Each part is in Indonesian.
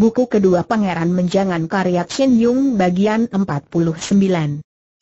Buku kedua Pangeran Menjangan karya Chen Yung bagian 49.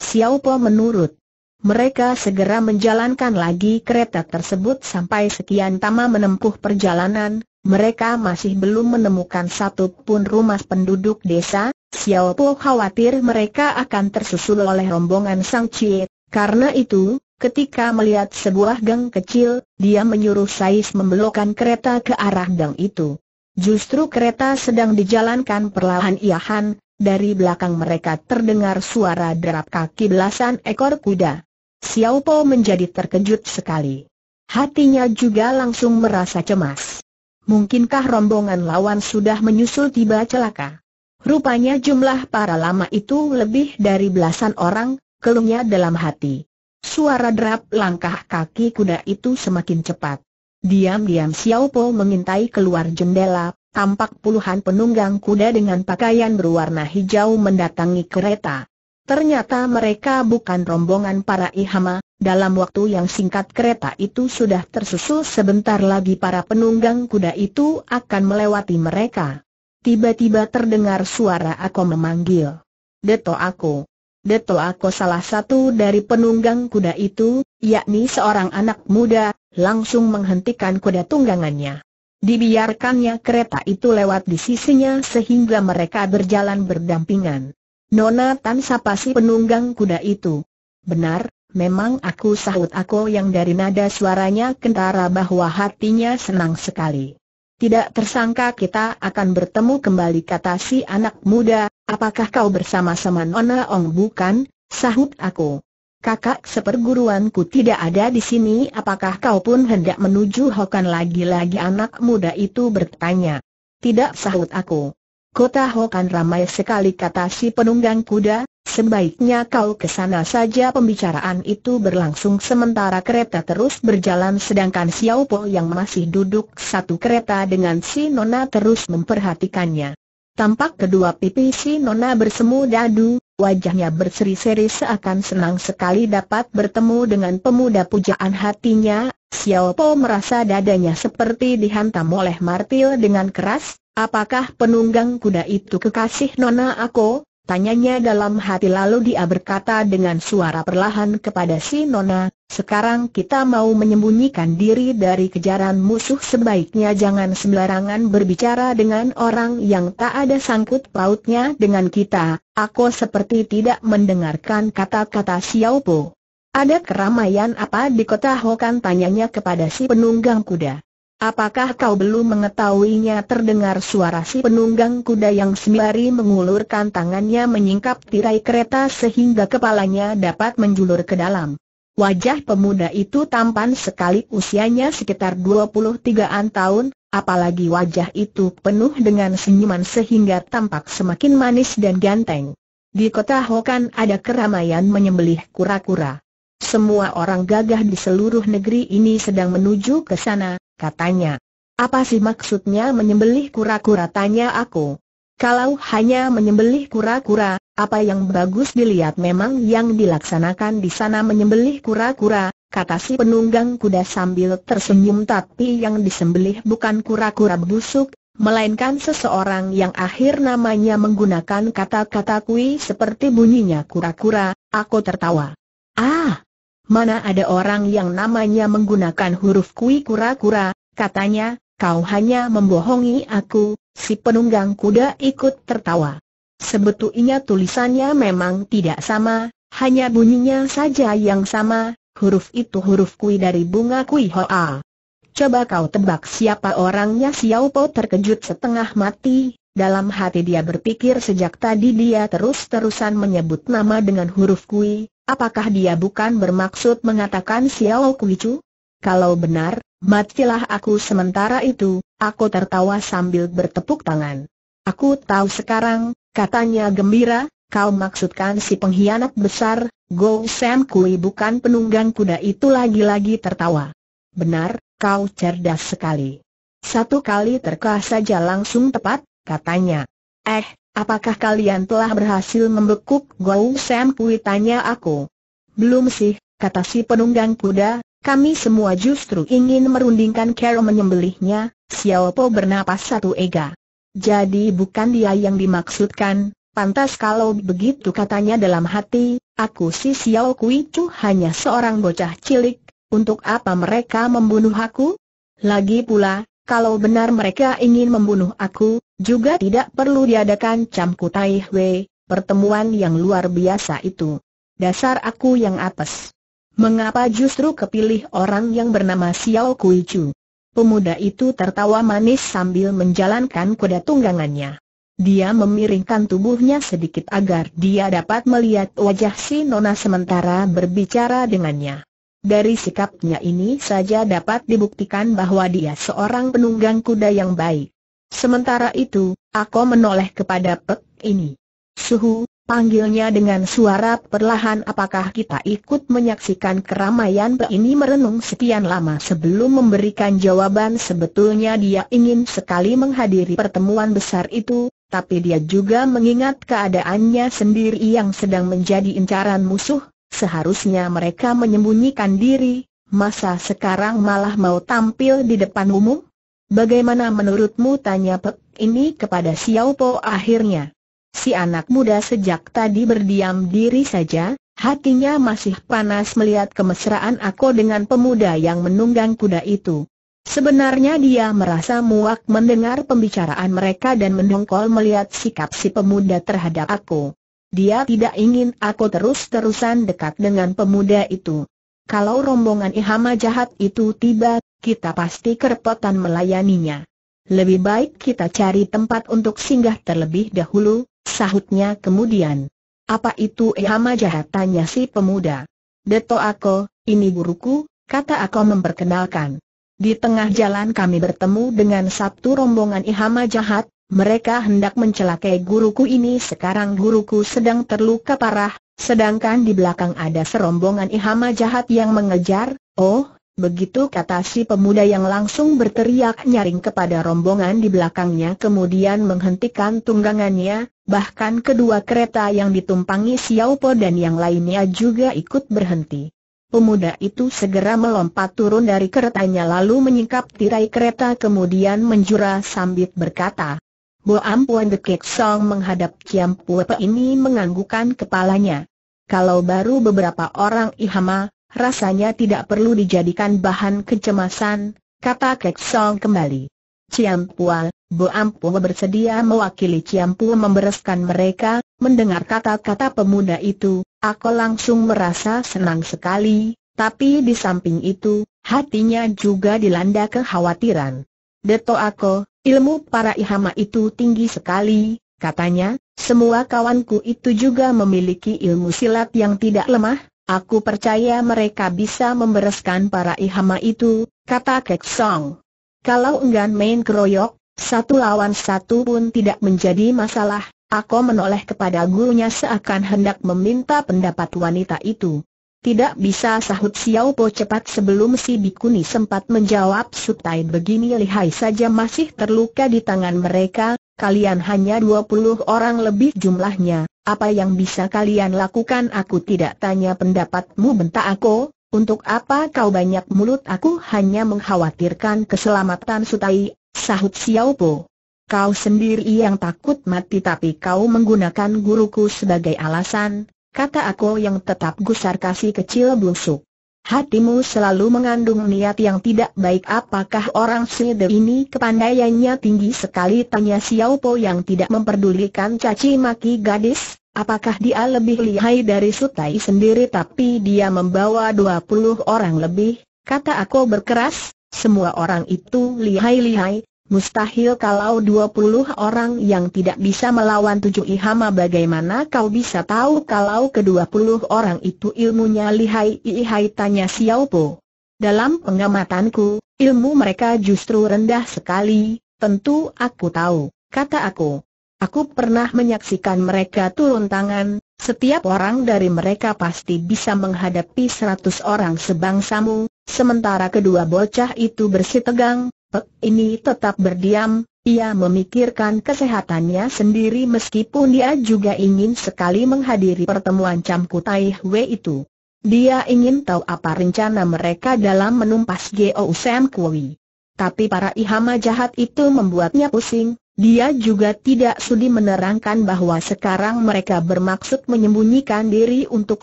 Xiao Po menurut. Mereka segera menjalankan lagi kereta tersebut sampai sekian tama menempuh perjalanan, mereka masih belum menemukan satupun rumah penduduk desa, Xiao Po khawatir mereka akan tersusul oleh rombongan Sang Cie, karena itu, Ketika melihat sebuah gang kecil, dia menyuruh Sais membelokkan kereta ke arah gang itu. Justru kereta sedang dijalankan perlahan-iahan, dari belakang mereka terdengar suara derap kaki belasan ekor kuda. Xiao Po menjadi terkejut sekali. Hatinya juga langsung merasa cemas. Mungkinkah rombongan lawan sudah menyusul tiba celaka? Rupanya jumlah para lama itu lebih dari belasan orang, Keluhnya dalam hati. Suara derap langkah kaki kuda itu semakin cepat. Diam-diam Xiao Po mengintai keluar jendela, tampak puluhan penunggang kuda dengan pakaian berwarna hijau mendatangi kereta. Ternyata mereka bukan rombongan para ihama, dalam waktu yang singkat kereta itu sudah tersusul sebentar lagi para penunggang kuda itu akan melewati mereka. Tiba-tiba terdengar suara aku memanggil. Deto aku. Deto aku salah satu dari penunggang kuda itu, yakni seorang anak muda, langsung menghentikan kuda tunggangannya. Dibiarkannya kereta itu lewat di sisinya sehingga mereka berjalan berdampingan. Nona Tan sapa si penunggang kuda itu. Benar, memang aku sahut aku yang dari nada suaranya kentara bahwa hatinya senang sekali. Tidak tersangka kita akan bertemu kembali kata si anak muda, apakah kau bersama-sama Nona Ong bukan, sahut aku kakak seperguruanku tidak ada di sini apakah kau pun hendak menuju Hokan lagi-lagi anak muda itu bertanya. Tidak sahut aku. Kota Hokan ramai sekali kata si penunggang kuda, sebaiknya kau ke sana saja pembicaraan itu berlangsung sementara kereta terus berjalan sedangkan Xiao Po yang masih duduk satu kereta dengan si Nona terus memperhatikannya. Tampak kedua pipi si Nona bersemu dadu, wajahnya berseri-seri seakan senang sekali dapat bertemu dengan pemuda pujaan hatinya, Xiao Po merasa dadanya seperti dihantam oleh martil dengan keras, apakah penunggang kuda itu kekasih nona aku? Tanyanya dalam hati lalu dia berkata dengan suara perlahan kepada si Nona, sekarang kita mau menyembunyikan diri dari kejaran musuh sebaiknya jangan sembarangan berbicara dengan orang yang tak ada sangkut pautnya dengan kita. Aku seperti tidak mendengarkan kata-kata Xiao Po. Ada keramaian apa di kota Hokan tanyanya kepada si penunggang kuda. Apakah kau belum mengetahuinya terdengar suara si penunggang kuda yang sembari mengulurkan tangannya menyingkap tirai kereta sehingga kepalanya dapat menjulur ke dalam. Wajah pemuda itu tampan sekali usianya sekitar 23-an tahun, apalagi wajah itu penuh dengan senyuman sehingga tampak semakin manis dan ganteng. Di kota Hokan ada keramaian menyembelih kura-kura. Semua orang gagah di seluruh negeri ini sedang menuju ke sana, katanya. Apa sih maksudnya menyembelih kura-kura tanya aku? Kalau hanya menyembelih kura-kura, apa yang bagus dilihat memang yang dilaksanakan di sana menyembelih kura-kura, kata si penunggang kuda sambil tersenyum tapi yang disembelih bukan kura-kura busuk, melainkan seseorang yang akhir namanya menggunakan kata-kata kui seperti bunyinya kura-kura, aku tertawa. Ah! Mana ada orang yang namanya menggunakan huruf kui kura-kura, katanya, kau hanya membohongi aku, si penunggang kuda ikut tertawa. Sebetulnya tulisannya memang tidak sama, hanya bunyinya saja yang sama, huruf itu huruf kui dari bunga kui hoa. Coba kau tebak siapa orangnya Xiao Po terkejut setengah mati, dalam hati dia berpikir sejak tadi dia terus-terusan menyebut nama dengan huruf kui, apakah dia bukan bermaksud mengatakan Xiao Kui Chu? Kalau benar, matilah aku sementara itu, aku tertawa sambil bertepuk tangan. Aku tahu sekarang, Katanya gembira, kau maksudkan si pengkhianat besar, Go Sam Kui bukan penunggang kuda itu lagi-lagi tertawa. Benar, kau cerdas sekali. Satu kali terka saja langsung tepat, katanya. Eh, apakah kalian telah berhasil membekuk Go Sam Kui tanya aku. Belum sih, kata si penunggang kuda, kami semua justru ingin merundingkan Carol menyembelihnya, Xiao Po bernapas satu ega. Jadi bukan dia yang dimaksudkan, pantas kalau begitu katanya dalam hati, aku si Xiao Kui Chu hanya seorang bocah cilik, untuk apa mereka membunuh aku? Lagi pula, kalau benar mereka ingin membunuh aku, juga tidak perlu diadakan campku tai Hwe, pertemuan yang luar biasa itu. Dasar aku yang apes. Mengapa justru kepilih orang yang bernama Xiao Kui Chu? Pemuda itu tertawa manis sambil menjalankan kuda tunggangannya. Dia memiringkan tubuhnya sedikit agar dia dapat melihat wajah si Nona sementara berbicara dengannya. Dari sikapnya ini saja dapat dibuktikan bahwa dia seorang penunggang kuda yang baik. Sementara itu, aku menoleh kepada pek ini. Suhu, Panggilnya dengan suara perlahan apakah kita ikut menyaksikan keramaian Pe ini merenung sekian lama sebelum memberikan jawaban sebetulnya dia ingin sekali menghadiri pertemuan besar itu, tapi dia juga mengingat keadaannya sendiri yang sedang menjadi incaran musuh, seharusnya mereka menyembunyikan diri, masa sekarang malah mau tampil di depan umum? Bagaimana menurutmu tanya Pe ini kepada Xiao Po akhirnya? Si anak muda sejak tadi berdiam diri saja, hatinya masih panas melihat kemesraan aku dengan pemuda yang menunggang kuda itu. Sebenarnya dia merasa muak mendengar pembicaraan mereka dan mendongkol melihat sikap si pemuda terhadap aku. Dia tidak ingin aku terus-terusan dekat dengan pemuda itu. Kalau rombongan Ihama jahat itu tiba, kita pasti kerepotan melayaninya. Lebih baik kita cari tempat untuk singgah terlebih dahulu, Sahutnya kemudian. Apa itu ehama jahat tanya si pemuda. Deto aku, ini guruku kata aku memperkenalkan. Di tengah jalan kami bertemu dengan satu rombongan ihama jahat, mereka hendak mencelakai guruku ini sekarang guruku sedang terluka parah, sedangkan di belakang ada serombongan ihama jahat yang mengejar, oh, begitu kata si pemuda yang langsung berteriak nyaring kepada rombongan di belakangnya kemudian menghentikan tunggangannya, bahkan kedua kereta yang ditumpangi Xiao Po dan yang lainnya juga ikut berhenti. Pemuda itu segera melompat turun dari keretanya lalu menyingkap tirai kereta kemudian menjura sambil berkata. Bo Ampuan The Kek Song menghadap Kiam Pue ini menganggukan kepalanya. Kalau baru beberapa orang Ihama, rasanya tidak perlu dijadikan bahan kecemasan, kata Kek Song kembali. Ciam Pua, Ampu bersedia mewakili Ciampu membereskan mereka, mendengar kata-kata pemuda itu, aku langsung merasa senang sekali, tapi di samping itu, hatinya juga dilanda kekhawatiran. Deto aku, ilmu para ihama itu tinggi sekali, katanya, semua kawanku itu juga memiliki ilmu silat yang tidak lemah, Aku percaya mereka bisa membereskan para ihama itu, kata Kek Song. Kalau enggan main keroyok, satu lawan satu pun tidak menjadi masalah, Aku menoleh kepada gurunya seakan hendak meminta pendapat wanita itu. Tidak bisa sahut Xiao Po cepat sebelum si Bikuni sempat menjawab Sutai begini lihai saja masih terluka di tangan mereka, kalian hanya 20 orang lebih jumlahnya, apa yang bisa kalian lakukan aku tidak tanya pendapatmu bentak aku, untuk apa kau banyak mulut aku hanya mengkhawatirkan keselamatan Sutai Sahut Xiao Po. Kau sendiri yang takut mati tapi kau menggunakan guruku sebagai alasan, kata aku yang tetap gusar kasih kecil busuk. Hatimu selalu mengandung niat yang tidak baik apakah orang Sede ini kepandaiannya tinggi sekali tanya Xiao Po yang tidak memperdulikan caci maki gadis, apakah dia lebih lihai dari Sutai sendiri tapi dia membawa 20 orang lebih, kata aku berkeras, semua orang itu lihai-lihai, mustahil kalau dua puluh orang yang tidak bisa melawan tujuh ihama bagaimana kau bisa tahu kalau kedua puluh orang itu ilmunya lihai-lihai tanya Xiao Po. Dalam pengamatanku, ilmu mereka justru rendah sekali, tentu aku tahu, kata aku. Aku pernah menyaksikan mereka turun tangan, setiap orang dari mereka pasti bisa menghadapi seratus orang sebangsamu, Sementara kedua bocah itu bersitegang, Pek ini tetap berdiam, ia memikirkan kesehatannya sendiri meskipun dia juga ingin sekali menghadiri pertemuan Camku Tai Hwe itu. Dia ingin tahu apa rencana mereka dalam menumpas Geo Sam Kui. Tapi para ihama jahat itu membuatnya pusing, dia juga tidak sudi menerangkan bahwa sekarang mereka bermaksud menyembunyikan diri untuk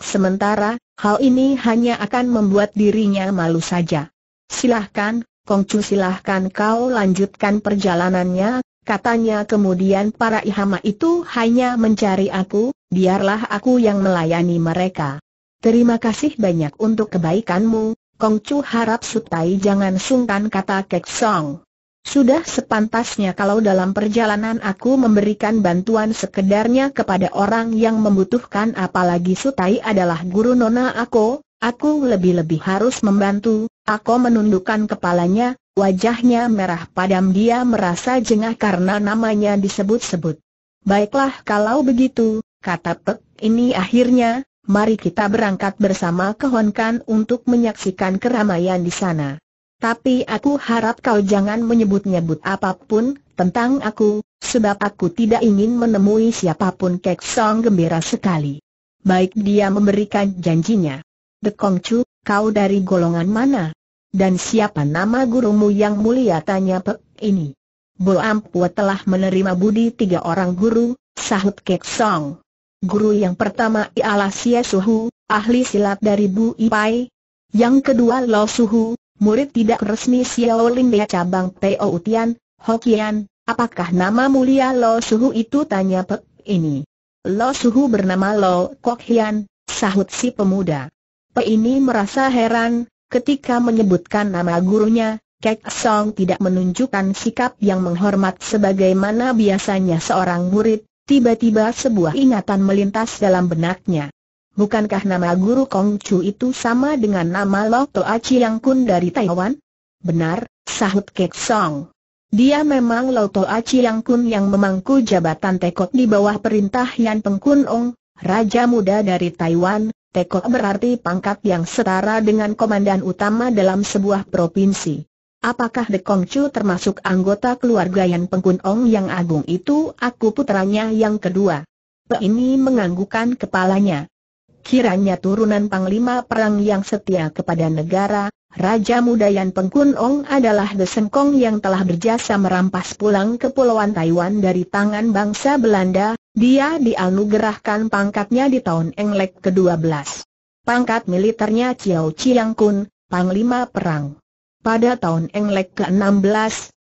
sementara, hal ini hanya akan membuat dirinya malu saja. Silahkan, Kongcu silahkan kau lanjutkan perjalanannya, katanya kemudian para ihama itu hanya mencari aku, biarlah aku yang melayani mereka. Terima kasih banyak untuk kebaikanmu, Kongcu harap Sutai jangan sungkan kata Kek Song. Sudah sepantasnya kalau dalam perjalanan aku memberikan bantuan sekedarnya kepada orang yang membutuhkan apalagi Sutai adalah guru nona aku, aku lebih-lebih harus membantu, aku menundukkan kepalanya, wajahnya merah padam dia merasa jengah karena namanya disebut-sebut. Baiklah kalau begitu, kata Pek, ini akhirnya, mari kita berangkat bersama ke Honkan untuk menyaksikan keramaian di sana. Tapi aku harap kau jangan menyebut-nyebut apapun tentang aku, sebab aku tidak ingin menemui siapapun Kek Song gembira sekali. Baik dia memberikan janjinya. Dekong Chu, kau dari golongan mana? Dan siapa nama gurumu yang mulia tanya Pek ini? Bo Ampua telah menerima budi tiga orang guru, sahut Kek Song. Guru yang pertama ialah Sia Suhu, ahli silat dari Bu Ipai. Yang kedua Lo Suhu, murid tidak resmi Lin Bea cabang Teo Utian, Hokian, apakah nama mulia Lo Suhu itu tanya Pe. ini. Lo Suhu bernama Lo Kok Hian, sahut si pemuda. Pe ini merasa heran, ketika menyebutkan nama gurunya, Kek Song tidak menunjukkan sikap yang menghormat sebagaimana biasanya seorang murid, tiba-tiba sebuah ingatan melintas dalam benaknya. Bukankah nama guru Kong Chu itu sama dengan nama Lok Aci Chiang Kun dari Taiwan? Benar, sahut Kek Song. Dia memang Lok Aci Chiang Kun yang memangku jabatan tekot di bawah perintah Yan Peng Kun Ong, Raja Muda dari Taiwan, tekot berarti pangkat yang setara dengan komandan utama dalam sebuah provinsi. Apakah De Kong Chu termasuk anggota keluarga Yan Peng Kun Ong yang agung itu? Aku putranya yang kedua. Pe ini menganggukan kepalanya kiranya turunan Panglima Perang yang setia kepada negara, Raja Muda Yan Pengkun Ong adalah desengkong yang telah berjasa merampas pulang kepulauan Taiwan dari tangan bangsa Belanda, dia dianugerahkan pangkatnya di tahun Englek ke-12. Pangkat militernya Chiao Chiang Kun, Panglima Perang. Pada tahun Englek ke-16,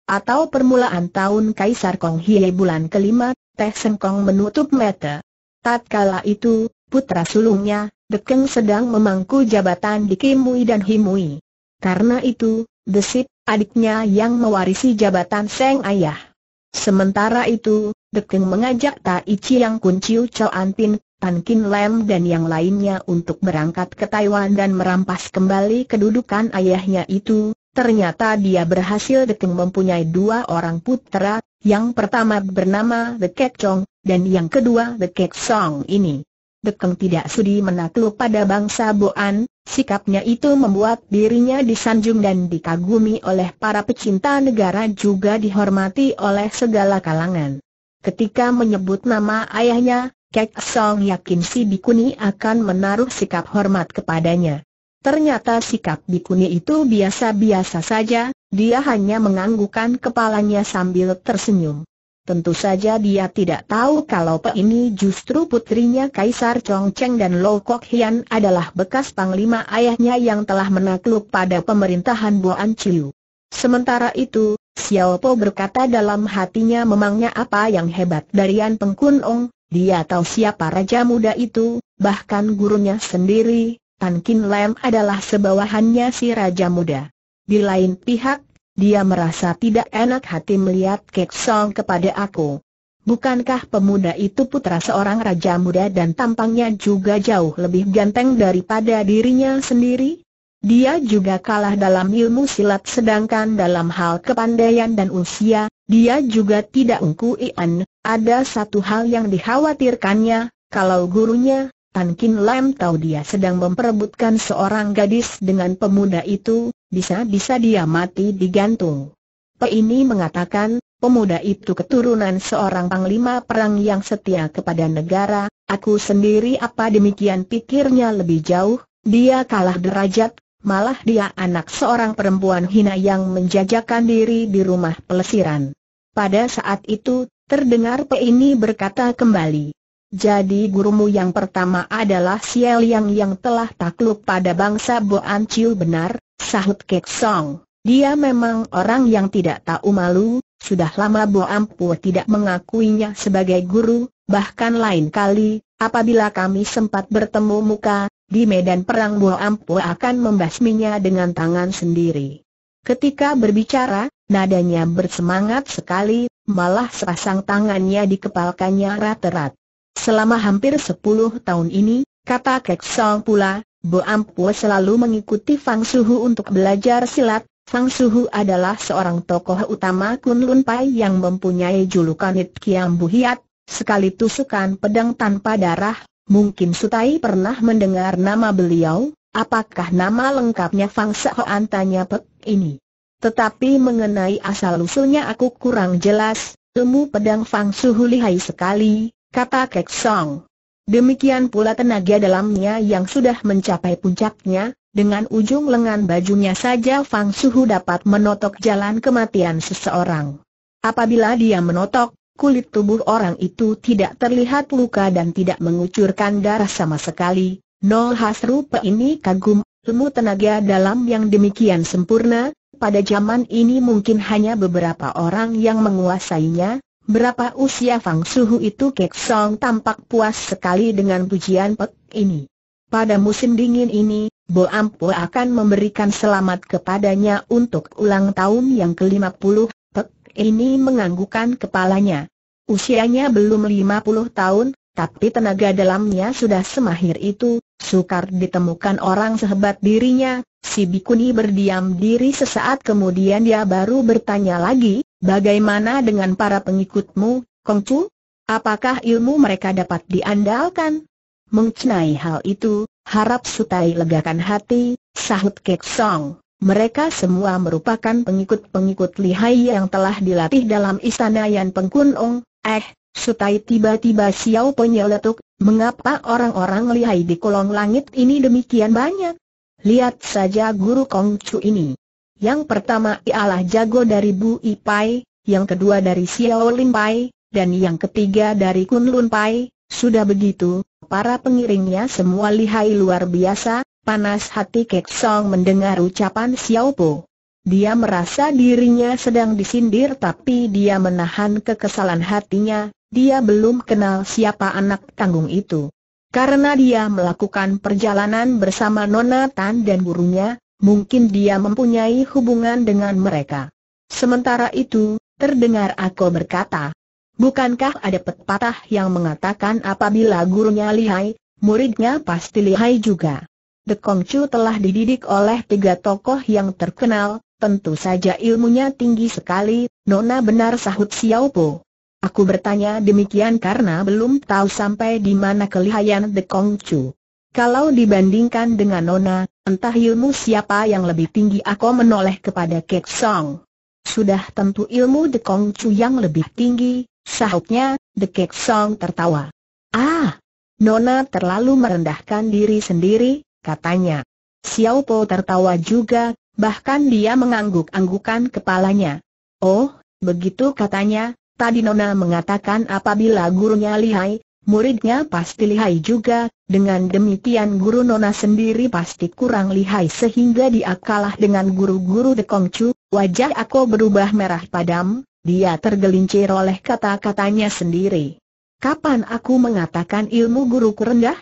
atau permulaan tahun Kaisar Kong Hie bulan kelima, Teh Sengkong menutup mata. Tatkala itu, putra sulungnya, Dekeng sedang memangku jabatan di Kimui dan Himui. Karena itu, Desip, adiknya yang mewarisi jabatan Seng Ayah. Sementara itu, Dekeng mengajak Tai Chi yang Kunciu Chow Antin, Tan Kin Lem dan yang lainnya untuk berangkat ke Taiwan dan merampas kembali kedudukan ayahnya itu, ternyata dia berhasil Dekeng mempunyai dua orang putra, yang pertama bernama The Kek Chong, dan yang kedua The Kek Song ini. Dekeng tidak sudi menakluk pada bangsa Boan, sikapnya itu membuat dirinya disanjung dan dikagumi oleh para pecinta negara juga dihormati oleh segala kalangan. Ketika menyebut nama ayahnya, Kek Song yakin si Bikuni akan menaruh sikap hormat kepadanya. Ternyata sikap Bikuni itu biasa-biasa saja, dia hanya menganggukkan kepalanya sambil tersenyum. Tentu saja dia tidak tahu kalau Pe ini justru putrinya Kaisar Chong Cheng dan Lo Kok Hian adalah bekas panglima ayahnya yang telah menakluk pada pemerintahan Buan Chiu. Sementara itu, Xiao Po berkata dalam hatinya memangnya apa yang hebat dari Peng Kun Ong, dia tahu siapa raja muda itu, bahkan gurunya sendiri, Tan Kin Lam adalah sebawahannya si raja muda. Di lain pihak, dia merasa tidak enak hati melihat Kek Song kepada aku. Bukankah pemuda itu putra seorang raja muda dan tampangnya juga jauh lebih ganteng daripada dirinya sendiri? Dia juga kalah dalam ilmu silat sedangkan dalam hal kepandaian dan usia, dia juga tidak Ian. Ada satu hal yang dikhawatirkannya, kalau gurunya, Tan Kin Lam tahu dia sedang memperebutkan seorang gadis dengan pemuda itu, bisa-bisa dia mati digantung. Pe ini mengatakan, pemuda itu keturunan seorang panglima perang yang setia kepada negara, aku sendiri apa demikian pikirnya lebih jauh, dia kalah derajat, malah dia anak seorang perempuan hina yang menjajakan diri di rumah pelesiran. Pada saat itu, terdengar Pe ini berkata kembali. Jadi gurumu yang pertama adalah Sial Yang yang telah takluk pada bangsa Boan Chiu benar? Sahut Kek Song, dia memang orang yang tidak tahu malu, sudah lama Bo Ampu tidak mengakuinya sebagai guru, bahkan lain kali, apabila kami sempat bertemu muka, di medan perang Bo Ampu akan membasminya dengan tangan sendiri. Ketika berbicara, nadanya bersemangat sekali, malah sepasang tangannya dikepalkannya rat-rat. Selama hampir sepuluh tahun ini, kata Kek Song pula, Bo Ampue selalu mengikuti Fang Suhu untuk belajar silat, Fang Suhu adalah seorang tokoh utama Kunlun Pai yang mempunyai julukan It Kiam Buhiat, sekali tusukan pedang tanpa darah, mungkin Sutai pernah mendengar nama beliau, apakah nama lengkapnya Fang Sehoan tanya Pek ini. Tetapi mengenai asal-usulnya aku kurang jelas, ilmu pedang Fang Suhu lihai sekali, kata Kek Song. Demikian pula tenaga dalamnya yang sudah mencapai puncaknya, dengan ujung lengan bajunya saja Fang Suhu dapat menotok jalan kematian seseorang. Apabila dia menotok, kulit tubuh orang itu tidak terlihat luka dan tidak mengucurkan darah sama sekali. Nol Has rupa ini kagum, ilmu tenaga dalam yang demikian sempurna, pada zaman ini mungkin hanya beberapa orang yang menguasainya, Berapa usia Fang Suhu itu Kek Song tampak puas sekali dengan pujian Pek ini. Pada musim dingin ini, Bo Ampo akan memberikan selamat kepadanya untuk ulang tahun yang ke-50. Pek ini menganggukan kepalanya. Usianya belum 50 tahun, tapi tenaga dalamnya sudah semahir itu, sukar ditemukan orang sehebat dirinya, si Bikuni berdiam diri sesaat kemudian dia baru bertanya lagi, Bagaimana dengan para pengikutmu, Kongcu? Apakah ilmu mereka dapat diandalkan? Mengenai hal itu, harap Sutai legakan hati, sahut Kek Song. Mereka semua merupakan pengikut-pengikut lihai yang telah dilatih dalam istana Yan Pengkun Ong. Eh, Sutai tiba-tiba Xiao penyeletuk, mengapa orang-orang lihai di kolong langit ini demikian banyak? Lihat saja guru Kongcu ini. Yang pertama ialah jago dari Bu Ipai, yang kedua dari Xiao Lin Pai, dan yang ketiga dari Kun Lun Pai. Sudah begitu, para pengiringnya semua lihai luar biasa, panas hati Kek Song mendengar ucapan Xiao Po. Dia merasa dirinya sedang disindir tapi dia menahan kekesalan hatinya, dia belum kenal siapa anak tanggung itu. Karena dia melakukan perjalanan bersama Nona Tan dan gurunya, mungkin dia mempunyai hubungan dengan mereka. Sementara itu, terdengar aku berkata, bukankah ada pepatah yang mengatakan apabila gurunya lihai, muridnya pasti lihai juga. The Chu telah dididik oleh tiga tokoh yang terkenal, tentu saja ilmunya tinggi sekali, Nona benar sahut Xiao Po. Aku bertanya demikian karena belum tahu sampai di mana kelihayan The Chu. Kalau dibandingkan dengan Nona, Entah ilmu siapa yang lebih tinggi aku menoleh kepada Kek Song. Sudah tentu ilmu The Kong Chu yang lebih tinggi, sahutnya, The Kek Song tertawa. Ah, Nona terlalu merendahkan diri sendiri, katanya. Xiao Po tertawa juga, bahkan dia mengangguk-anggukan kepalanya. Oh, begitu katanya, tadi Nona mengatakan apabila gurunya lihai, Muridnya pasti lihai juga, dengan demikian guru Nona sendiri pasti kurang lihai sehingga dia kalah dengan guru-guru De Kongcu, wajah aku berubah merah padam, dia tergelincir oleh kata-katanya sendiri. Kapan aku mengatakan ilmu guru rendah?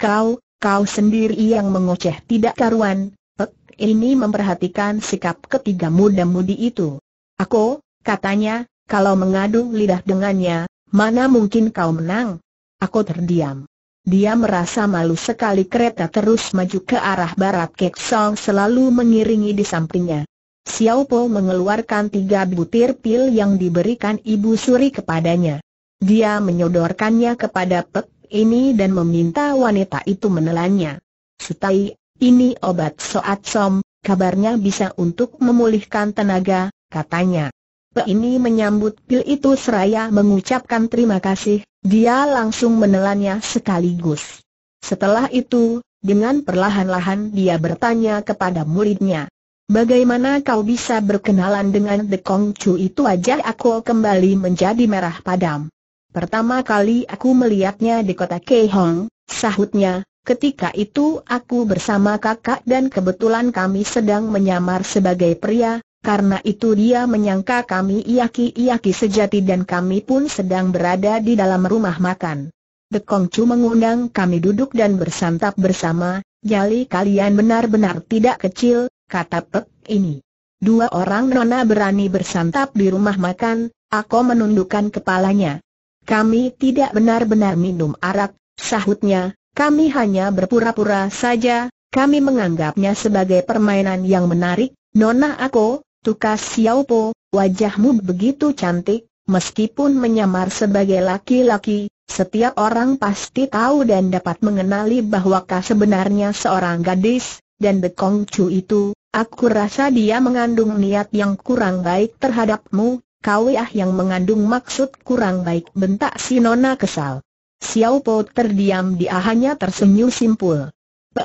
Kau, kau sendiri yang mengoceh tidak karuan, pek, ini memperhatikan sikap ketiga muda-mudi itu. Aku, katanya, kalau mengadu lidah dengannya, mana mungkin kau menang? Aku terdiam. Dia merasa malu sekali kereta terus maju ke arah barat Kek Song selalu mengiringi di sampingnya. Xiao Po mengeluarkan tiga butir pil yang diberikan Ibu Suri kepadanya. Dia menyodorkannya kepada Pek ini dan meminta wanita itu menelannya. Sutai, ini obat Soat Som, kabarnya bisa untuk memulihkan tenaga, katanya. Pe ini menyambut pil itu seraya mengucapkan terima kasih, dia langsung menelannya sekaligus. Setelah itu, dengan perlahan-lahan dia bertanya kepada muridnya. Bagaimana kau bisa berkenalan dengan The Kong Chu itu aja aku kembali menjadi merah padam. Pertama kali aku melihatnya di kota Kehong, sahutnya, ketika itu aku bersama kakak dan kebetulan kami sedang menyamar sebagai pria, karena itu dia menyangka kami iaki-iaki sejati dan kami pun sedang berada di dalam rumah makan. Kong Chu mengundang kami duduk dan bersantap bersama, jali kalian benar-benar tidak kecil, kata Pek ini. Dua orang nona berani bersantap di rumah makan, aku menundukkan kepalanya. Kami tidak benar-benar minum arak, sahutnya, kami hanya berpura-pura saja, kami menganggapnya sebagai permainan yang menarik, Nona aku, Tukas Xiao Po, wajahmu begitu cantik, meskipun menyamar sebagai laki-laki, setiap orang pasti tahu dan dapat mengenali bahwa kau sebenarnya seorang gadis, dan Bekong Chu itu, aku rasa dia mengandung niat yang kurang baik terhadapmu, kau kawiah yang mengandung maksud kurang baik bentak si Nona kesal. Xiao Po terdiam dia hanya tersenyum simpul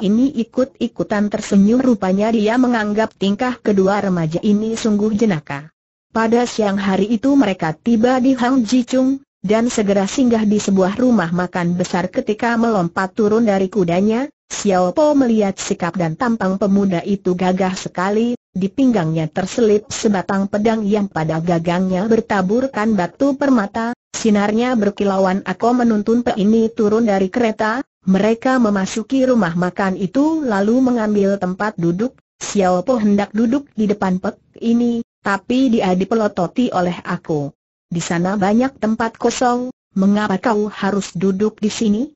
ini ikut-ikutan tersenyum rupanya dia menganggap tingkah kedua remaja ini sungguh jenaka. Pada siang hari itu mereka tiba di Hang Jichung, dan segera singgah di sebuah rumah makan besar ketika melompat turun dari kudanya, Xiao Po melihat sikap dan tampang pemuda itu gagah sekali, di pinggangnya terselip sebatang pedang yang pada gagangnya bertaburkan batu permata, sinarnya berkilauan Aku menuntun Pe ini turun dari kereta, mereka memasuki rumah makan itu lalu mengambil tempat duduk, Xiao Po hendak duduk di depan pek ini, tapi dia dipelototi oleh aku. Di sana banyak tempat kosong, mengapa kau harus duduk di sini?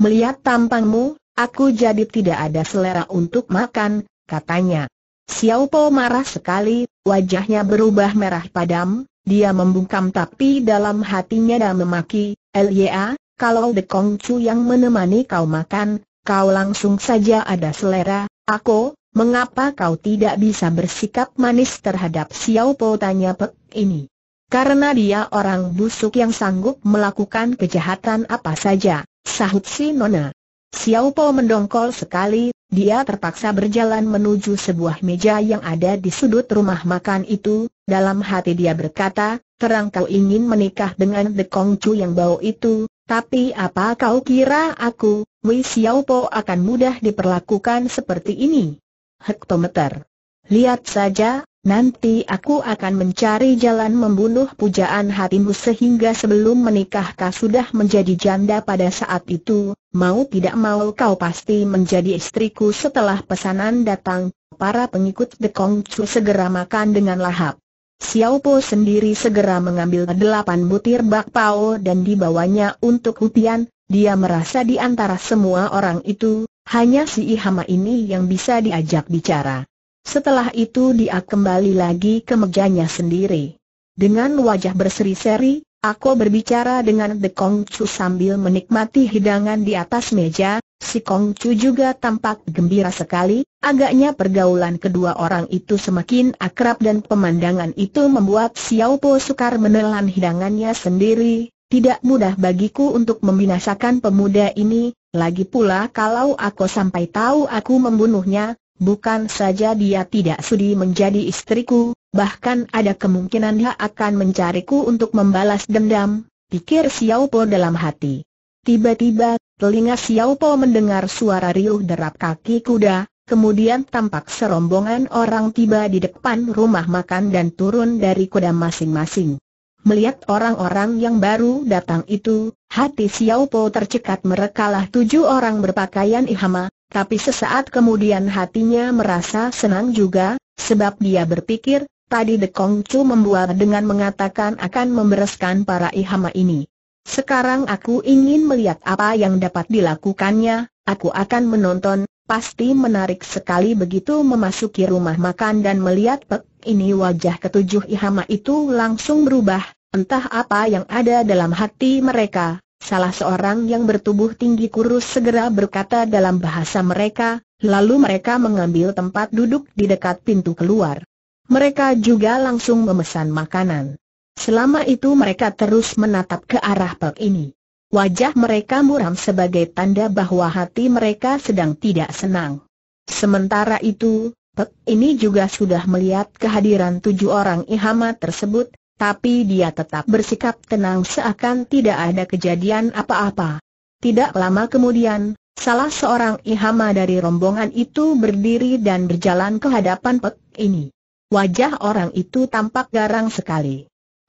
Melihat tampangmu, aku jadi tidak ada selera untuk makan, katanya. Xiao Po marah sekali, wajahnya berubah merah padam, dia membungkam tapi dalam hatinya dah memaki, Lya? kalau The Kong Chu yang menemani kau makan, kau langsung saja ada selera, aku, mengapa kau tidak bisa bersikap manis terhadap Xiao Po tanya Pek ini? Karena dia orang busuk yang sanggup melakukan kejahatan apa saja, sahut si Nona. Xiao Po mendongkol sekali, dia terpaksa berjalan menuju sebuah meja yang ada di sudut rumah makan itu, dalam hati dia berkata, terang kau ingin menikah dengan The Kong Chu yang bau itu, tapi apa kau kira aku, Wei Xiaopo akan mudah diperlakukan seperti ini? Hektometer. Lihat saja, nanti aku akan mencari jalan membunuh pujaan hatimu sehingga sebelum menikah kau sudah menjadi janda pada saat itu, mau tidak mau kau pasti menjadi istriku setelah pesanan datang, para pengikut The Kong Chu segera makan dengan lahap. Xiao Po sendiri segera mengambil delapan butir bakpao dan dibawanya untuk Hutian, dia merasa di antara semua orang itu, hanya si Ihama ini yang bisa diajak bicara. Setelah itu dia kembali lagi ke mejanya sendiri. Dengan wajah berseri-seri, Aku berbicara dengan Dekong Chu sambil menikmati hidangan di atas meja, Si Kong Chu juga tampak gembira sekali, agaknya pergaulan kedua orang itu semakin akrab dan pemandangan itu membuat Xiao Po sukar menelan hidangannya sendiri, tidak mudah bagiku untuk membinasakan pemuda ini, lagi pula kalau aku sampai tahu aku membunuhnya, bukan saja dia tidak sudi menjadi istriku, bahkan ada kemungkinan dia akan mencariku untuk membalas dendam, pikir Xiao Po dalam hati. Tiba-tiba, Telinga Xiao Po mendengar suara riuh derap kaki kuda, kemudian tampak serombongan orang tiba di depan rumah makan dan turun dari kuda masing-masing. Melihat orang-orang yang baru datang itu, hati Xiao Po tercekat merekalah tujuh orang berpakaian ihama, tapi sesaat kemudian hatinya merasa senang juga, sebab dia berpikir, tadi Dekong Chu membuat dengan mengatakan akan membereskan para ihama ini. Sekarang aku ingin melihat apa yang dapat dilakukannya, aku akan menonton, pasti menarik sekali begitu memasuki rumah makan dan melihat pek ini wajah ketujuh Ihama itu langsung berubah, entah apa yang ada dalam hati mereka. Salah seorang yang bertubuh tinggi kurus segera berkata dalam bahasa mereka, lalu mereka mengambil tempat duduk di dekat pintu keluar. Mereka juga langsung memesan makanan. Selama itu mereka terus menatap ke arah pek ini. Wajah mereka muram sebagai tanda bahwa hati mereka sedang tidak senang. Sementara itu, Pek ini juga sudah melihat kehadiran tujuh orang ihama tersebut, tapi dia tetap bersikap tenang seakan tidak ada kejadian apa-apa. Tidak lama kemudian, salah seorang ihama dari rombongan itu berdiri dan berjalan ke hadapan Pek ini. Wajah orang itu tampak garang sekali.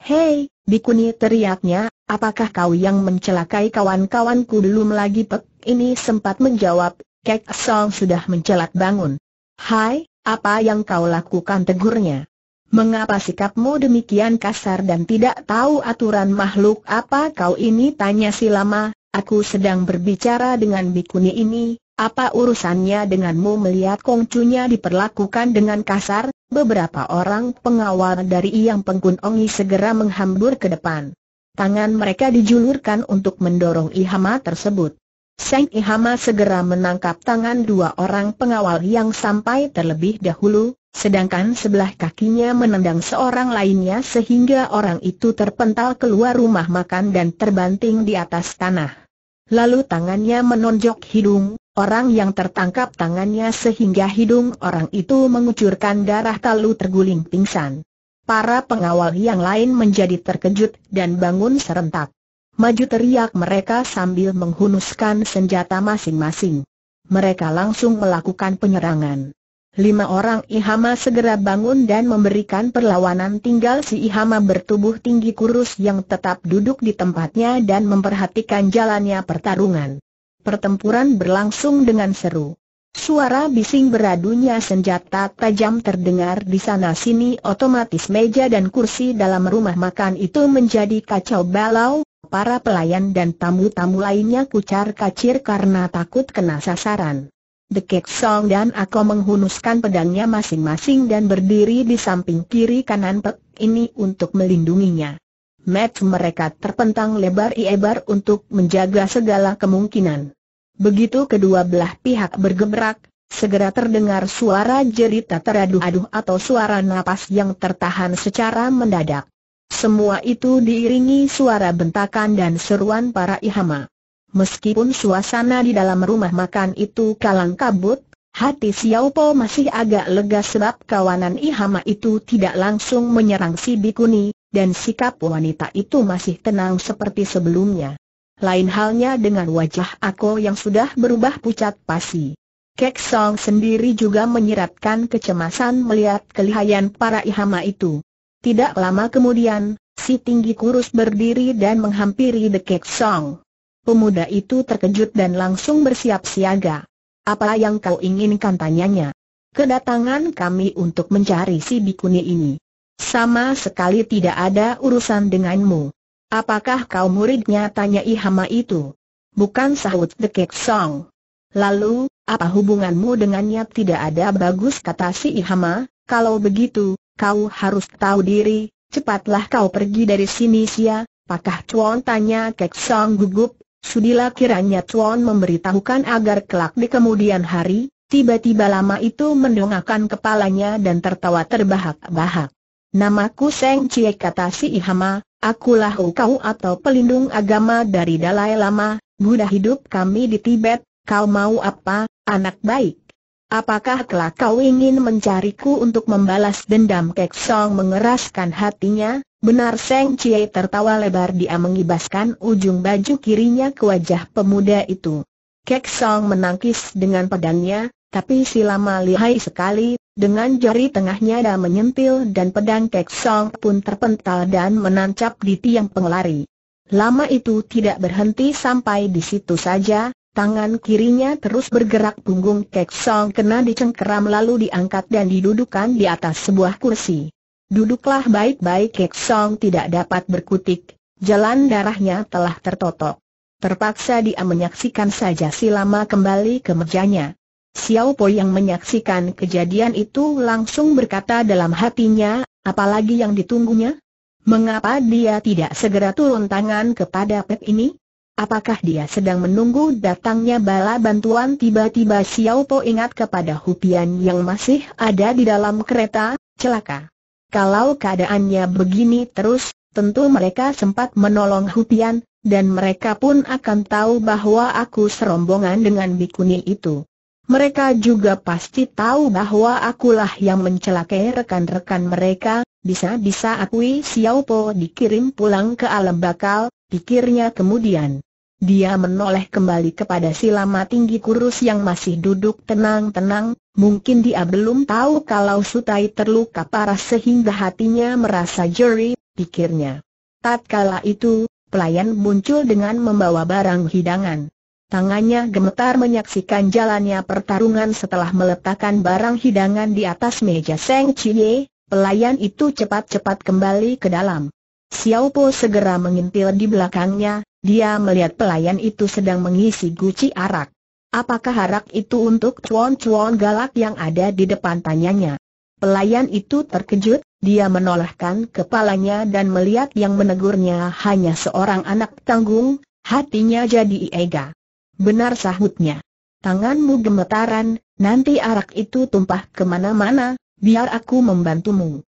Hei, Bikuni teriaknya, apakah kau yang mencelakai kawan-kawanku belum lagi pek? Ini sempat menjawab, Kek Song sudah mencelak bangun. Hai, apa yang kau lakukan tegurnya? Mengapa sikapmu demikian kasar dan tidak tahu aturan makhluk apa kau ini? Tanya si lama, aku sedang berbicara dengan Bikuni ini, apa urusannya denganmu melihat kongcunya diperlakukan dengan kasar? Beberapa orang pengawal dari Yang Pengkun Ongi segera menghambur ke depan. Tangan mereka dijulurkan untuk mendorong Ihama tersebut. Seng Ihama segera menangkap tangan dua orang pengawal yang sampai terlebih dahulu, sedangkan sebelah kakinya menendang seorang lainnya sehingga orang itu terpental keluar rumah makan dan terbanting di atas tanah. Lalu tangannya menonjok hidung, Orang yang tertangkap tangannya sehingga hidung orang itu mengucurkan darah lalu terguling pingsan. Para pengawal yang lain menjadi terkejut dan bangun serentak. Maju teriak mereka sambil menghunuskan senjata masing-masing. Mereka langsung melakukan penyerangan. Lima orang Ihama segera bangun dan memberikan perlawanan tinggal si Ihama bertubuh tinggi kurus yang tetap duduk di tempatnya dan memperhatikan jalannya pertarungan. Pertempuran berlangsung dengan seru. Suara bising beradunya senjata tajam terdengar di sana-sini otomatis meja dan kursi dalam rumah makan itu menjadi kacau balau, para pelayan dan tamu-tamu lainnya kucar-kacir karena takut kena sasaran. The Cake Song dan Ako menghunuskan pedangnya masing-masing dan berdiri di samping kiri kanan Pek ini untuk melindunginya. Mat mereka terpentang lebar iebar untuk menjaga segala kemungkinan. Begitu kedua belah pihak bergebrak, segera terdengar suara jerita teraduh-aduh atau suara napas yang tertahan secara mendadak. Semua itu diiringi suara bentakan dan seruan para ihama. Meskipun suasana di dalam rumah makan itu kalang kabut, Hati Xiao Po masih agak lega sebab kawanan Ihama itu tidak langsung menyerang si Bikuni, dan sikap wanita itu masih tenang seperti sebelumnya. Lain halnya dengan wajah aku yang sudah berubah pucat pasi. Kek Song sendiri juga menyiratkan kecemasan melihat kelihayan para ihama itu. Tidak lama kemudian, si tinggi kurus berdiri dan menghampiri The Kek Song. Pemuda itu terkejut dan langsung bersiap siaga. Apa yang kau inginkan tanyanya? Kedatangan kami untuk mencari si bikuni ini. Sama sekali tidak ada urusan denganmu. Apakah kau muridnya? Tanya Ihama itu. Bukan sahut The kek Song. Lalu, apa hubunganmu dengannya? Tidak ada bagus kata si Ihama, kalau begitu, kau harus tahu diri, cepatlah kau pergi dari sini sia, pakah Chuan tanya Kek Song gugup, sudilah kiranya Chuan memberitahukan agar kelak di kemudian hari, tiba-tiba lama itu mendongakkan kepalanya dan tertawa terbahak-bahak. Namaku Seng Cie kata si Ihama, akulah engkau atau pelindung agama dari Dalai Lama, Buddha hidup kami di Tibet, kau mau apa, anak baik? Apakah kelak kau ingin mencariku untuk membalas dendam Kek Song mengeraskan hatinya? Benar Seng Cie tertawa lebar dia mengibaskan ujung baju kirinya ke wajah pemuda itu. Kek Song menangkis dengan pedangnya, tapi si lama lihai sekali, dengan jari tengahnya dia menyentil dan pedang Kek Song pun terpental dan menancap di tiang pengelari. Lama itu tidak berhenti sampai di situ saja, tangan kirinya terus bergerak punggung Kek Song kena dicengkeram lalu diangkat dan didudukan di atas sebuah kursi. Duduklah baik-baik Kek Song tidak dapat berkutik, jalan darahnya telah tertotok. Terpaksa dia menyaksikan saja si lama kembali ke mejanya. Xiao Po yang menyaksikan kejadian itu langsung berkata dalam hatinya, apalagi yang ditunggunya? Mengapa dia tidak segera turun tangan kepada Pep ini? Apakah dia sedang menunggu datangnya bala bantuan tiba-tiba Xiao Po ingat kepada Hupian yang masih ada di dalam kereta, celaka. Kalau keadaannya begini terus, tentu mereka sempat menolong Hupian, dan mereka pun akan tahu bahwa aku serombongan dengan Bikuni itu. Mereka juga pasti tahu bahwa akulah yang mencelakai rekan-rekan mereka, bisa-bisa Akui Xiao Po dikirim pulang ke alam bakal, pikirnya kemudian. Dia menoleh kembali kepada si lama tinggi kurus yang masih duduk tenang-tenang, mungkin dia belum tahu kalau Sutai terluka parah sehingga hatinya merasa jeri, pikirnya. Tatkala itu, pelayan muncul dengan membawa barang hidangan. Tangannya gemetar menyaksikan jalannya pertarungan setelah meletakkan barang hidangan di atas meja Seng Chie, pelayan itu cepat-cepat kembali ke dalam. Xiao Po segera mengintil di belakangnya, dia melihat pelayan itu sedang mengisi guci arak. Apakah arak itu untuk cuan-cuan galak yang ada di depan tanyanya? Pelayan itu terkejut, dia menolakkan kepalanya dan melihat yang menegurnya hanya seorang anak tanggung, hatinya jadi ega. Benar sahutnya. Tanganmu gemetaran, nanti arak itu tumpah kemana-mana, biar aku membantumu.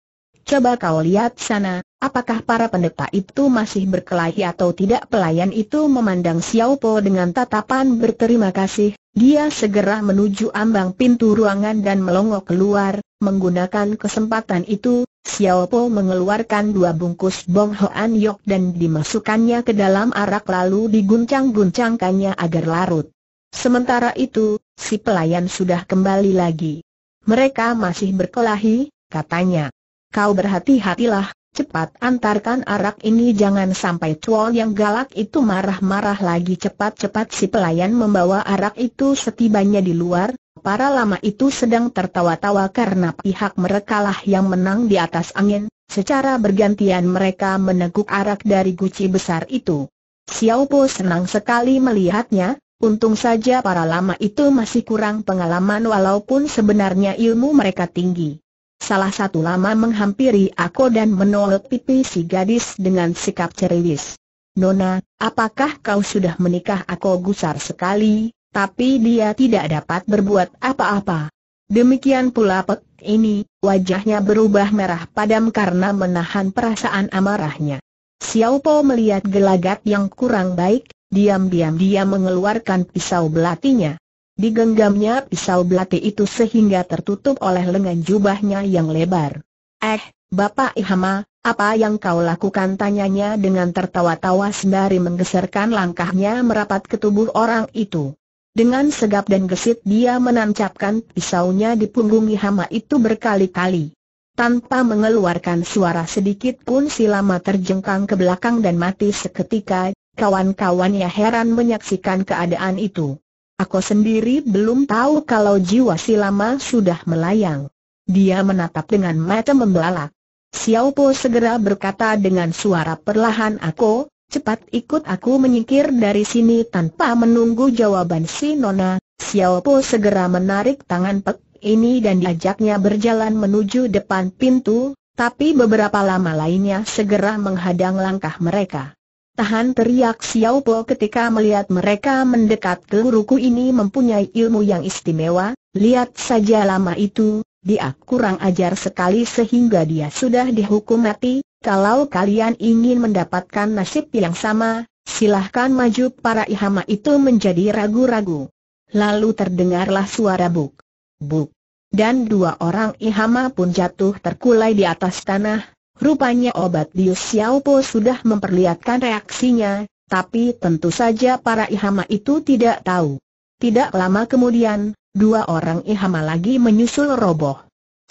Coba kau lihat sana, apakah para pendeta itu masih berkelahi atau tidak pelayan itu memandang Xiao Po dengan tatapan berterima kasih, dia segera menuju ambang pintu ruangan dan melongok keluar, menggunakan kesempatan itu, Xiao Po mengeluarkan dua bungkus bong hoan yok dan dimasukkannya ke dalam arak lalu diguncang-guncangkannya agar larut. Sementara itu, si pelayan sudah kembali lagi. Mereka masih berkelahi, katanya. Kau berhati-hatilah, cepat antarkan arak ini jangan sampai cuol yang galak itu marah-marah lagi cepat-cepat si pelayan membawa arak itu setibanya di luar, Para lama itu sedang tertawa-tawa karena pihak merekalah yang menang di atas angin, secara bergantian mereka meneguk arak dari guci besar itu. Xiao Po senang sekali melihatnya, untung saja para lama itu masih kurang pengalaman walaupun sebenarnya ilmu mereka tinggi. Salah satu lama menghampiri aku dan menolak pipi si gadis dengan sikap ceriwis. Nona, apakah kau sudah menikah? Aku gusar sekali, tapi dia tidak dapat berbuat apa-apa. Demikian pula Pek ini, wajahnya berubah merah padam karena menahan perasaan amarahnya. Xiao Po melihat gelagat yang kurang baik, diam-diam dia mengeluarkan pisau belatinya. Digenggamnya pisau belati itu sehingga tertutup oleh lengan jubahnya yang lebar. Eh, Bapak Ihama, apa yang kau lakukan tanyanya dengan tertawa-tawa sembari menggeserkan langkahnya merapat ke tubuh orang itu. Dengan segap dan gesit dia menancapkan pisaunya di punggung hama itu berkali-kali. Tanpa mengeluarkan suara sedikit pun si lama terjengkang ke belakang dan mati seketika, kawan-kawannya heran menyaksikan keadaan itu. Aku sendiri belum tahu kalau jiwa si lama sudah melayang. Dia menatap dengan mata membelalak. Xiao Po segera berkata dengan suara perlahan aku, cepat ikut aku menyingkir dari sini tanpa menunggu jawaban si Nona, Xiao Po segera menarik tangan Pek ini dan diajaknya berjalan menuju depan pintu, tapi beberapa lama lainnya segera menghadang langkah mereka. Tahan teriak Xiao Po ketika melihat mereka mendekat guruku ini mempunyai ilmu yang istimewa, lihat saja lama itu, dia kurang ajar sekali sehingga dia sudah dihukum mati, kalau kalian ingin mendapatkan nasib yang sama, silahkan maju para ihama itu menjadi ragu-ragu. Lalu terdengarlah suara buk. Buk. Dan dua orang ihama pun jatuh terkulai di atas tanah. Rupanya obat Liu Xiaopo sudah memperlihatkan reaksinya, tapi tentu saja para ihama itu tidak tahu. Tidak lama kemudian, dua orang ihama lagi menyusul roboh.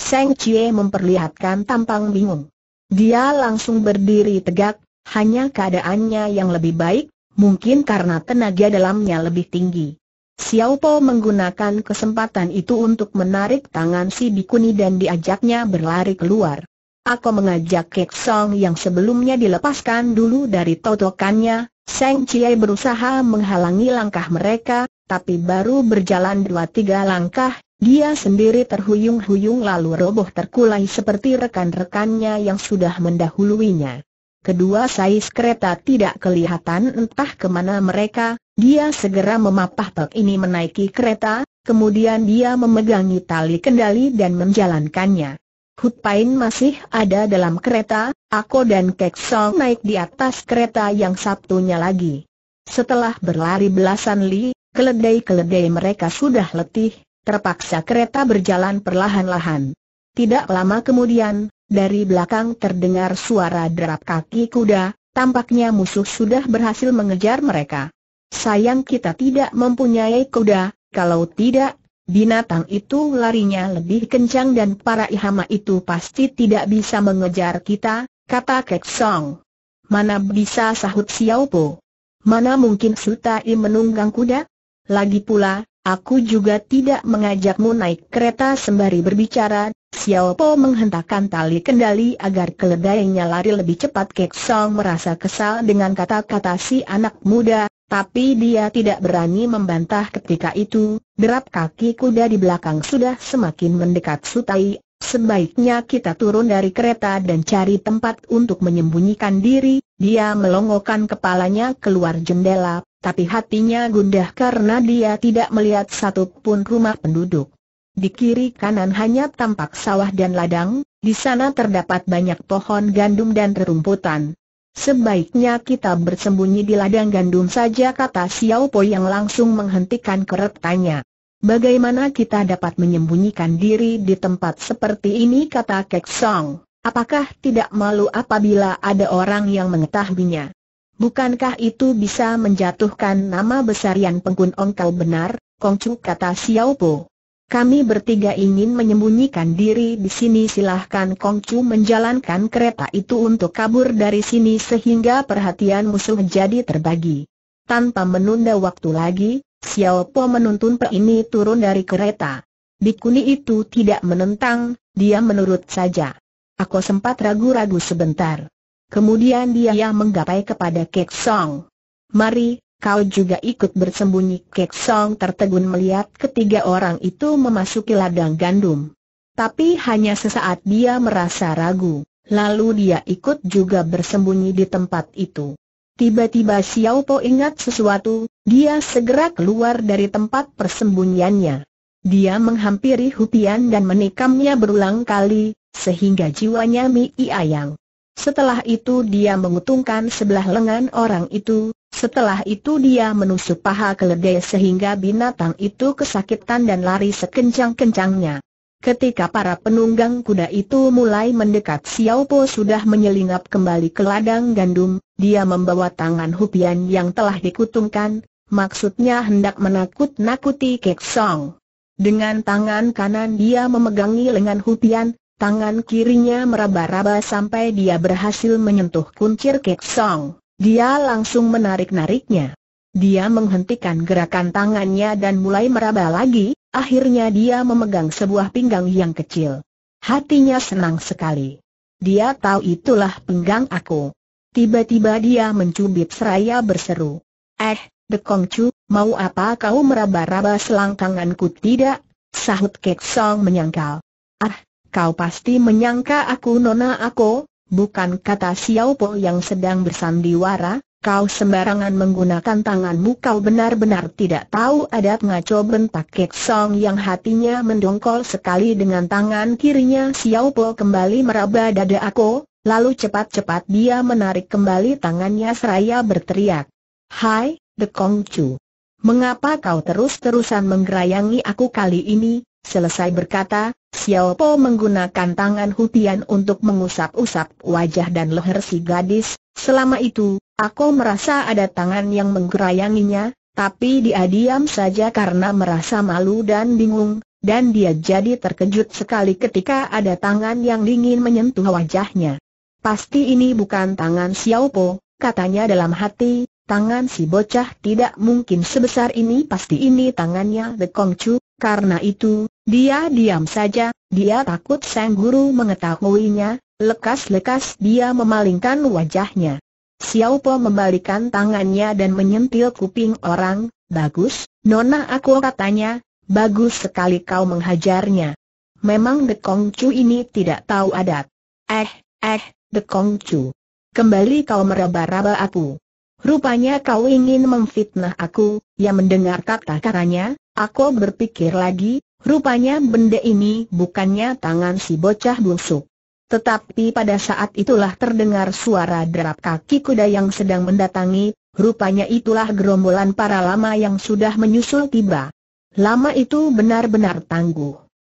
Seng Chie memperlihatkan tampang bingung. Dia langsung berdiri tegak, hanya keadaannya yang lebih baik, mungkin karena tenaga dalamnya lebih tinggi. Xiao Po menggunakan kesempatan itu untuk menarik tangan si Bikuni dan diajaknya berlari keluar. Aku mengajak Kek Song yang sebelumnya dilepaskan dulu dari totokannya, Seng Chie berusaha menghalangi langkah mereka, tapi baru berjalan dua tiga langkah, dia sendiri terhuyung-huyung lalu roboh terkulai seperti rekan-rekannya yang sudah mendahuluinya. Kedua sais kereta tidak kelihatan entah kemana mereka, dia segera memapah pek ini menaiki kereta, kemudian dia memegangi tali kendali dan menjalankannya. Hutpain masih ada dalam kereta, Ako dan Kek Song naik di atas kereta yang satunya lagi. Setelah berlari belasan li, keledai-keledai mereka sudah letih, Terpaksa kereta berjalan perlahan-lahan. Tidak lama kemudian, dari belakang terdengar suara derap kaki kuda, tampaknya musuh sudah berhasil mengejar mereka. Sayang kita tidak mempunyai kuda, kalau tidak, binatang itu larinya lebih kencang dan para ihama itu pasti tidak bisa mengejar kita, kata Kek Song. Mana bisa sahut Xiao Po? Mana mungkin Sutai menunggang kuda? Lagi pula, Aku juga tidak mengajakmu naik kereta sembari berbicara, Xiao Po menghentakkan tali kendali agar keledainya lari lebih cepat Kek Song merasa kesal dengan kata-kata si anak muda, tapi dia tidak berani membantah ketika itu, derap kaki kuda di belakang sudah semakin mendekat Sutai, sebaiknya kita turun dari kereta dan cari tempat untuk menyembunyikan diri, dia melongokkan kepalanya keluar jendela, tapi hatinya gundah karena dia tidak melihat satu pun rumah penduduk. Di kiri kanan hanya tampak sawah dan ladang, di sana terdapat banyak pohon gandum dan rerumputan. Sebaiknya kita bersembunyi di ladang gandum saja kata Xiao Po yang langsung menghentikan keretanya. Bagaimana kita dapat menyembunyikan diri di tempat seperti ini kata Kek Song. Apakah tidak malu apabila ada orang yang mengetahuinya? Bukankah itu bisa menjatuhkan nama besar Yan Pengkun Ongkau benar, Kongcu kata Xiao Po. Kami bertiga ingin menyembunyikan diri di sini silahkan Kongcu menjalankan kereta itu untuk kabur dari sini sehingga perhatian musuh jadi terbagi. Tanpa menunda waktu lagi, Xiao Po menuntun Pe ini turun dari kereta. Bikuni itu tidak menentang, dia menurut saja. Aku sempat ragu-ragu sebentar. Kemudian dia menggapai kepada Kek Song. Mari, kau juga ikut bersembunyi. Kek Song tertegun melihat ketiga orang itu memasuki ladang gandum. Tapi hanya sesaat dia merasa ragu, lalu dia ikut juga bersembunyi di tempat itu. Tiba-tiba Xiao Po ingat sesuatu, dia segera keluar dari tempat persembunyiannya. Dia menghampiri Hupian dan menikamnya berulang kali, sehingga jiwanya Mi Ayang. Setelah itu dia mengutungkan sebelah lengan orang itu, setelah itu dia menusuk paha keledai sehingga binatang itu kesakitan dan lari sekencang-kencangnya. Ketika para penunggang kuda itu mulai mendekat Xiao Po sudah menyelingap kembali ke ladang gandum, dia membawa tangan Hupian yang telah dikutungkan, maksudnya hendak menakut-nakuti Kek Song. Dengan tangan kanan dia memegangi lengan Hupian, Tangan kirinya meraba-raba sampai dia berhasil menyentuh kuncir Kek Song. Dia langsung menarik-nariknya. Dia menghentikan gerakan tangannya dan mulai meraba lagi, akhirnya dia memegang sebuah pinggang yang kecil. Hatinya senang sekali. Dia tahu itulah pinggang aku. Tiba-tiba dia mencubit seraya berseru. Eh, Dekong Chu, mau apa kau meraba-raba selangkanganku tidak? Sahut Kek Song menyangkal. Ah, kau pasti menyangka aku Nona aku, bukan kata Xiao Po yang sedang bersandiwara, kau sembarangan menggunakan tanganmu kau benar-benar tidak tahu adat ngaco bentak Kek Song yang hatinya mendongkol sekali dengan tangan kirinya Xiao Po kembali meraba dada aku, lalu cepat-cepat dia menarik kembali tangannya seraya berteriak. Hai, The Kong Chu. Mengapa kau terus-terusan menggerayangi aku kali ini, Selesai berkata, Xiao Po menggunakan tangan Hutian untuk mengusap-usap wajah dan leher si gadis. Selama itu, aku merasa ada tangan yang menggerayanginya, tapi dia diam saja karena merasa malu dan bingung, dan dia jadi terkejut sekali ketika ada tangan yang dingin menyentuh wajahnya. Pasti ini bukan tangan Xiao Po, katanya dalam hati, Tangan si bocah tidak mungkin sebesar ini pasti ini tangannya The Kong Chu, karena itu, dia diam saja, dia takut sang guru mengetahuinya, lekas-lekas dia memalingkan wajahnya. Xiao Po membalikan tangannya dan menyentil kuping orang, bagus, nona aku katanya, bagus sekali kau menghajarnya. Memang The Kong Chu ini tidak tahu adat. Eh, eh, The Kong Chu. Kembali kau meraba-raba aku. Rupanya kau ingin memfitnah aku, ya mendengar kata katanya, aku berpikir lagi, rupanya benda ini bukannya tangan si bocah busuk. Tetapi pada saat itulah terdengar suara derap kaki kuda yang sedang mendatangi, rupanya itulah gerombolan para lama yang sudah menyusul tiba. Lama itu benar-benar tangguh.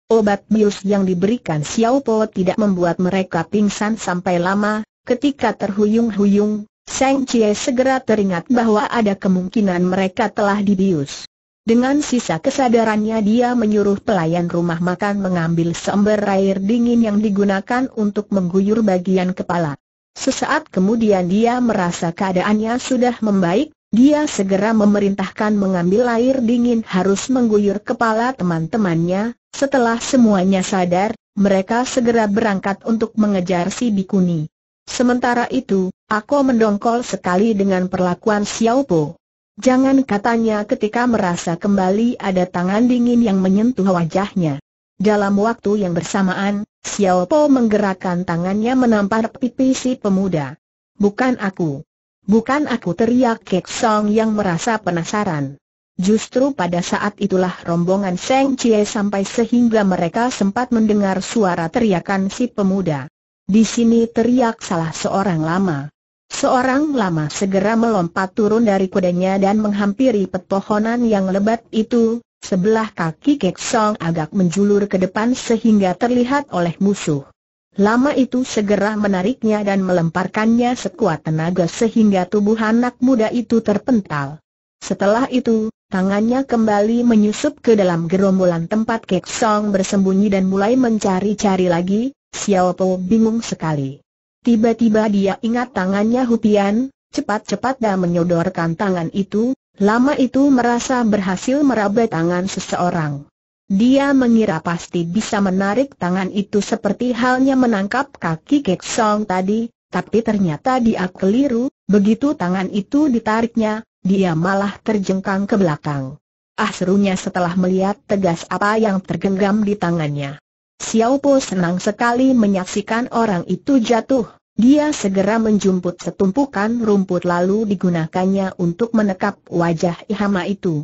Obat bius yang diberikan Xiao Po tidak membuat mereka pingsan sampai lama, ketika terhuyung-huyung, Seng Chie segera teringat bahwa ada kemungkinan mereka telah dibius. Dengan sisa kesadarannya dia menyuruh pelayan rumah makan mengambil seember air dingin yang digunakan untuk mengguyur bagian kepala. Sesaat kemudian dia merasa keadaannya sudah membaik, dia segera memerintahkan mengambil air dingin harus mengguyur kepala teman-temannya, setelah semuanya sadar, mereka segera berangkat untuk mengejar si Bikuni. Sementara itu, aku mendongkol sekali dengan perlakuan Xiao Po. Jangan katanya ketika merasa kembali ada tangan dingin yang menyentuh wajahnya. Dalam waktu yang bersamaan, Xiao Po menggerakkan tangannya menampar pipi si pemuda. Bukan aku. Bukan aku teriak Kek Song yang merasa penasaran. Justru pada saat itulah rombongan Seng Chie sampai sehingga mereka sempat mendengar suara teriakan si pemuda. Di sini teriak salah seorang lama. Seorang lama segera melompat turun dari kudanya dan menghampiri pepohonan yang lebat itu, sebelah kaki Kek Song agak menjulur ke depan sehingga terlihat oleh musuh. Lama itu segera menariknya dan melemparkannya sekuat tenaga sehingga tubuh anak muda itu terpental. Setelah itu, tangannya kembali menyusup ke dalam gerombolan tempat Kek Song bersembunyi dan mulai mencari-cari lagi, Xiao Po bingung sekali. Tiba-tiba dia ingat tangannya Hupian, cepat-cepat dia menyodorkan tangan itu, lama itu merasa berhasil meraba tangan seseorang. Dia mengira pasti bisa menarik tangan itu seperti halnya menangkap kaki Kek Song tadi, tapi ternyata dia keliru, begitu tangan itu ditariknya, dia malah terjengkang ke belakang. Ah serunya setelah melihat tegas apa yang tergenggam di tangannya. Xiao Po senang sekali menyaksikan orang itu jatuh. Dia segera menjumput setumpukan rumput lalu digunakannya untuk menekap wajah Ihama itu.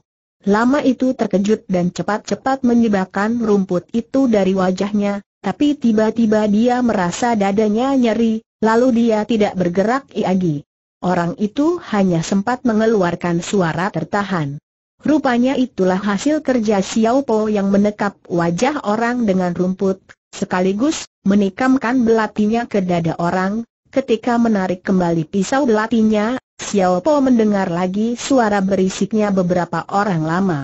Lama itu terkejut dan cepat-cepat menyebabkan rumput itu dari wajahnya, tapi tiba-tiba dia merasa dadanya nyeri, lalu dia tidak bergerak lagi. Orang itu hanya sempat mengeluarkan suara tertahan. Rupanya itulah hasil kerja Xiao Po yang menekap wajah orang dengan rumput, sekaligus menikamkan belatinya ke dada orang. Ketika menarik kembali pisau belatinya, Xiao Po mendengar lagi suara berisiknya beberapa orang lama.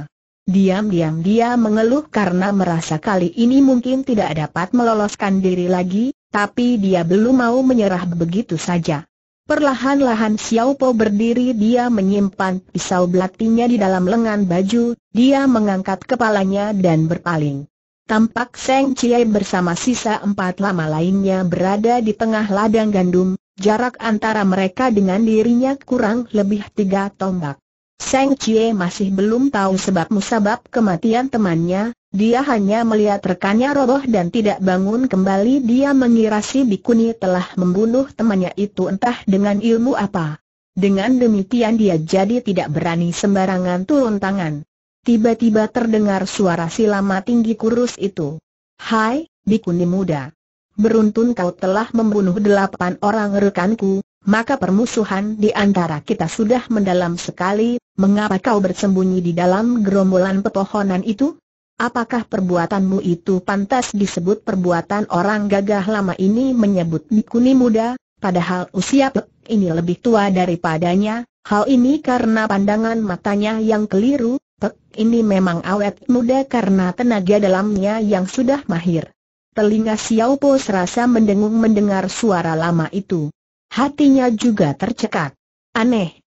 Diam-diam dia mengeluh karena merasa kali ini mungkin tidak dapat meloloskan diri lagi, tapi dia belum mau menyerah begitu saja. Perlahan-lahan Xiao Po berdiri dia menyimpan pisau belatinya di dalam lengan baju, dia mengangkat kepalanya dan berpaling. Tampak Seng Chiai bersama sisa empat lama lainnya berada di tengah ladang gandum, jarak antara mereka dengan dirinya kurang lebih tiga tombak. Seng Chie masih belum tahu sebab musabab kematian temannya, dia hanya melihat rekannya roboh dan tidak bangun kembali dia mengira si Bikuni telah membunuh temannya itu entah dengan ilmu apa. Dengan demikian dia jadi tidak berani sembarangan turun tangan. Tiba-tiba terdengar suara si lama tinggi kurus itu. Hai, Bikuni muda. Beruntun kau telah membunuh delapan orang rekanku, maka permusuhan di antara kita sudah mendalam sekali, mengapa kau bersembunyi di dalam gerombolan pepohonan itu? Apakah perbuatanmu itu pantas disebut perbuatan orang gagah lama ini menyebut bikuni muda, padahal usia Pek ini lebih tua daripadanya, hal ini karena pandangan matanya yang keliru, Pek ini memang awet muda karena tenaga dalamnya yang sudah mahir. Telinga Xiao Po serasa mendengung mendengar suara lama itu. Hatinya juga tercekat. Aneh,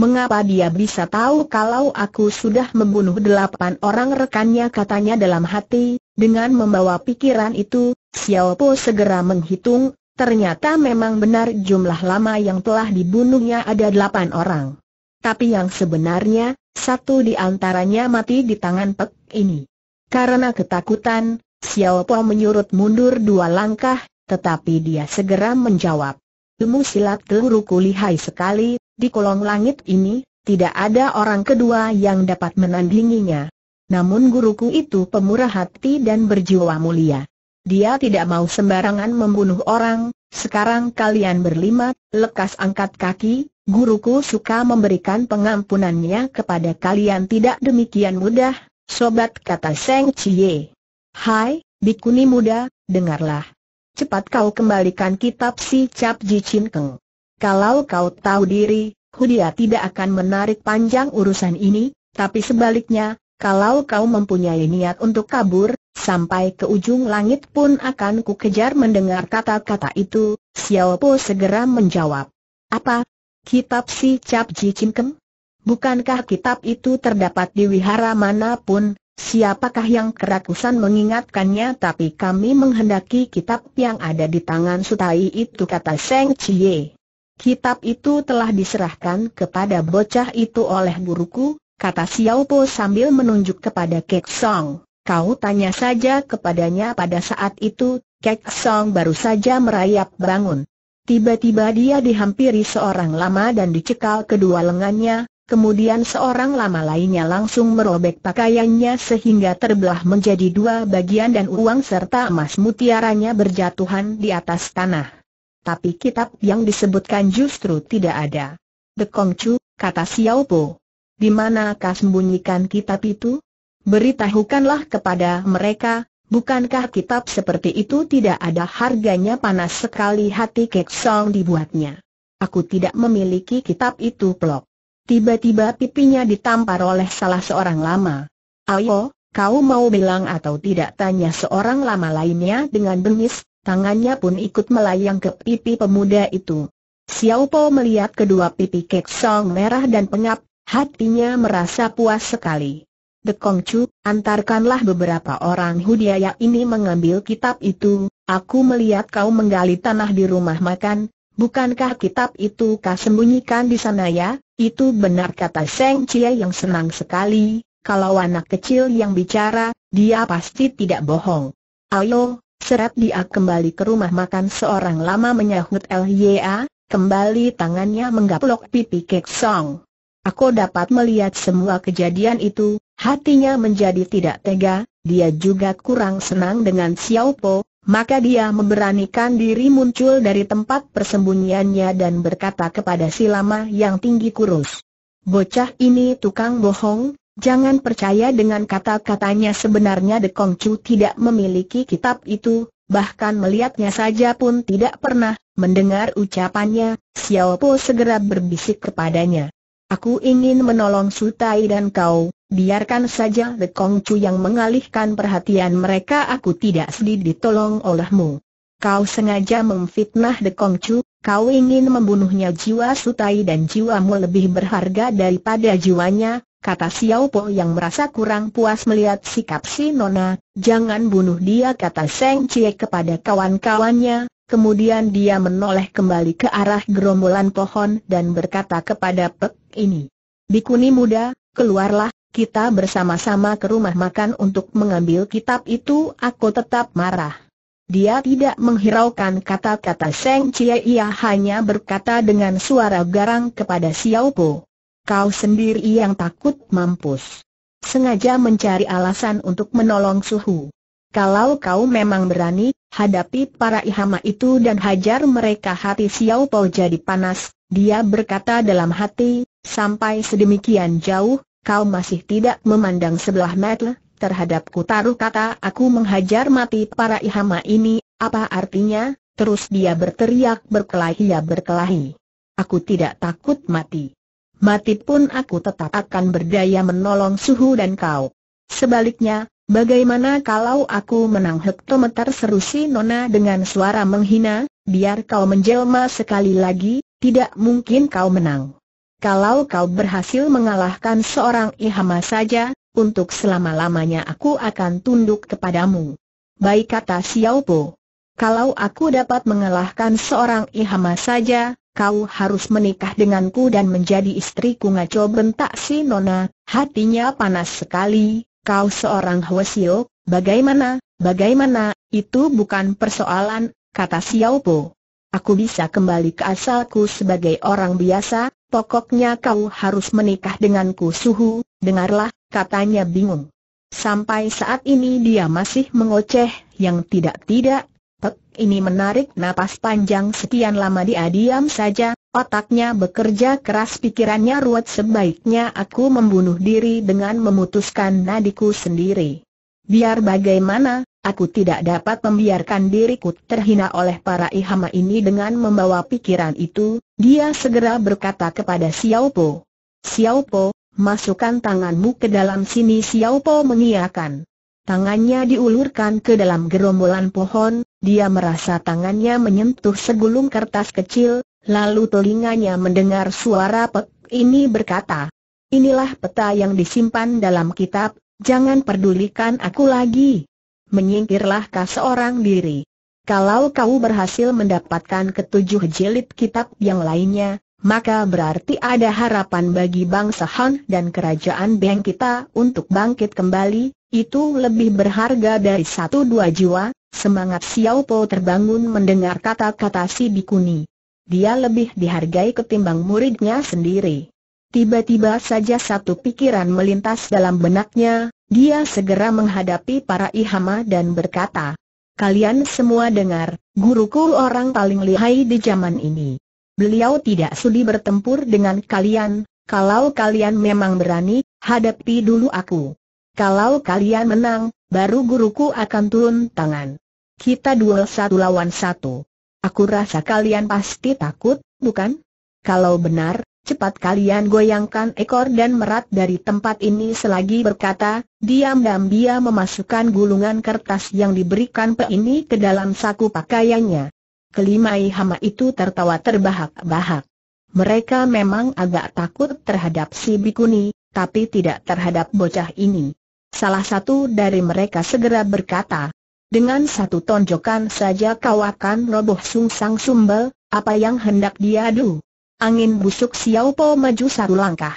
Mengapa dia bisa tahu kalau aku sudah membunuh delapan orang rekannya katanya dalam hati, dengan membawa pikiran itu, Xiao Po segera menghitung, ternyata memang benar jumlah lama yang telah dibunuhnya ada delapan orang. Tapi yang sebenarnya, satu di antaranya mati di tangan Pek ini. Karena ketakutan, Xiao Po menyurut mundur dua langkah, tetapi dia segera menjawab. Ilmu silat teluruku lihai sekali, di kolong langit ini, tidak ada orang kedua yang dapat menandinginya. Namun guruku itu pemurah hati dan berjiwa mulia. Dia tidak mau sembarangan membunuh orang, sekarang kalian berlima, lekas angkat kaki, guruku suka memberikan pengampunannya kepada kalian tidak demikian mudah, sobat kata Seng Chie. Hai, bikuni muda, dengarlah. Cepat kau kembalikan kitab si Cap Ji Chin Keng. Kalau kau tahu diri, Hudia tidak akan menarik panjang urusan ini, tapi sebaliknya, kalau kau mempunyai niat untuk kabur, sampai ke ujung langit pun akan kukejar. mendengar kata-kata itu, Xiao Po segera menjawab. Apa? Kitab si Cap Ji Chin Kem? Bukankah kitab itu terdapat di wihara manapun, siapakah yang kerakusan mengingatkannya tapi kami menghendaki kitab yang ada di tangan Sutai itu kata Seng Chie. Kitab itu telah diserahkan kepada bocah itu oleh guruku, kata Xiao Po sambil menunjuk kepada Kek Song. Kau tanya saja kepadanya pada saat itu, Kek Song baru saja merayap bangun. Tiba-tiba dia dihampiri seorang lama dan dicekal kedua lengannya, kemudian seorang lama lainnya langsung merobek pakaiannya sehingga terbelah menjadi dua bagian dan uang serta emas mutiaranya berjatuhan di atas tanah tapi kitab yang disebutkan justru tidak ada. The Kong Chu, kata Xiao Po. Di mana kau sembunyikan kitab itu? Beritahukanlah kepada mereka, bukankah kitab seperti itu tidak ada harganya panas sekali hati Kek Song dibuatnya. Aku tidak memiliki kitab itu plok. Tiba-tiba pipinya ditampar oleh salah seorang lama. Ayo, kau mau bilang atau tidak tanya seorang lama lainnya dengan bengis, tangannya pun ikut melayang ke pipi pemuda itu. Xiao Po melihat kedua pipi Kek Song merah dan pengap, hatinya merasa puas sekali. De The Chu, antarkanlah beberapa orang Hudiaya ini mengambil kitab itu, aku melihat kau menggali tanah di rumah makan, Bukankah kitab itu kau sembunyikan di sana ya? Itu benar kata Seng Chia yang senang sekali, kalau anak kecil yang bicara, dia pasti tidak bohong. Ayo, terseret dia kembali ke rumah makan seorang lama menyahut LYA, kembali tangannya menggaplok pipi Kek Song. Aku dapat melihat semua kejadian itu, hatinya menjadi tidak tega, dia juga kurang senang dengan Xiao Po, maka dia memberanikan diri muncul dari tempat persembunyiannya dan berkata kepada si lama yang tinggi kurus. Bocah ini tukang bohong, Jangan percaya dengan kata-katanya sebenarnya De Kong Chu tidak memiliki kitab itu, bahkan melihatnya saja pun tidak pernah, mendengar ucapannya, Xiao Po segera berbisik kepadanya. Aku ingin menolong Sutai dan kau, biarkan saja De Kong Chu yang mengalihkan perhatian mereka aku tidak sedih ditolong olehmu. Kau sengaja memfitnah De Kong Chu, kau ingin membunuhnya jiwa Sutai dan jiwamu lebih berharga daripada jiwanya, kata Xiao Po yang merasa kurang puas melihat sikap si Nona, jangan bunuh dia kata Seng Cie kepada kawan-kawannya, kemudian dia menoleh kembali ke arah gerombolan pohon dan berkata kepada Pek ini. Bikuni muda, keluarlah, kita bersama-sama ke rumah makan untuk mengambil kitab itu aku tetap marah. Dia tidak menghiraukan kata-kata Seng Cie ia hanya berkata dengan suara garang kepada Xiao Po kau sendiri yang takut mampus. Sengaja mencari alasan untuk menolong suhu. Kalau kau memang berani, hadapi para ihama itu dan hajar mereka hati Xiao Pao jadi panas, dia berkata dalam hati, sampai sedemikian jauh, kau masih tidak memandang sebelah mata terhadapku taruh kata aku menghajar mati para ihama ini, apa artinya? Terus dia berteriak berkelahi ya berkelahi. Aku tidak takut mati mati pun aku tetap akan berdaya menolong suhu dan kau. Sebaliknya, bagaimana kalau aku menang hektometer seru si Nona dengan suara menghina, biar kau menjelma sekali lagi, tidak mungkin kau menang. Kalau kau berhasil mengalahkan seorang ihama saja, untuk selama-lamanya aku akan tunduk kepadamu. Baik kata Xiao Po. Kalau aku dapat mengalahkan seorang ihama saja, kau harus menikah denganku dan menjadi istriku ngaco bentak si Nona, hatinya panas sekali, kau seorang Hwasio, bagaimana, bagaimana, itu bukan persoalan, kata Xiao Po. Aku bisa kembali ke asalku sebagai orang biasa, pokoknya kau harus menikah denganku suhu, dengarlah, katanya bingung. Sampai saat ini dia masih mengoceh, yang tidak-tidak, Pek ini menarik napas panjang sekian lama dia diam saja, otaknya bekerja keras pikirannya ruwet sebaiknya aku membunuh diri dengan memutuskan nadiku sendiri. Biar bagaimana, aku tidak dapat membiarkan diriku terhina oleh para ihama ini dengan membawa pikiran itu, dia segera berkata kepada Xiao Po. Xiao Po, masukkan tanganmu ke dalam sini Xiao Po mengiakan. Tangannya diulurkan ke dalam gerombolan pohon, dia merasa tangannya menyentuh segulung kertas kecil, lalu telinganya mendengar suara Pek ini berkata, Inilah peta yang disimpan dalam kitab, jangan pedulikan aku lagi. Menyingkirlah kau seorang diri. Kalau kau berhasil mendapatkan ketujuh jilid kitab yang lainnya, maka berarti ada harapan bagi bangsa Han dan kerajaan Beng kita untuk bangkit kembali, itu lebih berharga dari satu dua jiwa, semangat Xiao Po terbangun mendengar kata-kata si Bikuni. Dia lebih dihargai ketimbang muridnya sendiri. Tiba-tiba saja satu pikiran melintas dalam benaknya, dia segera menghadapi para ihama dan berkata, Kalian semua dengar, guruku orang paling lihai di zaman ini. Beliau tidak sudi bertempur dengan kalian, kalau kalian memang berani, hadapi dulu aku. Kalau kalian menang, baru guruku akan turun tangan. Kita duel satu lawan satu. Aku rasa kalian pasti takut, bukan? Kalau benar, cepat kalian goyangkan ekor dan merat dari tempat ini selagi berkata, diam-diam dia memasukkan gulungan kertas yang diberikan pe ini ke dalam saku pakaiannya. Kelima Ihama itu tertawa terbahak-bahak. Mereka memang agak takut terhadap si Bikuni, tapi tidak terhadap bocah ini. Salah satu dari mereka segera berkata, dengan satu tonjokan saja kau akan roboh sungsang sumbel, apa yang hendak diadu? Angin busuk Xiao Po maju satu langkah.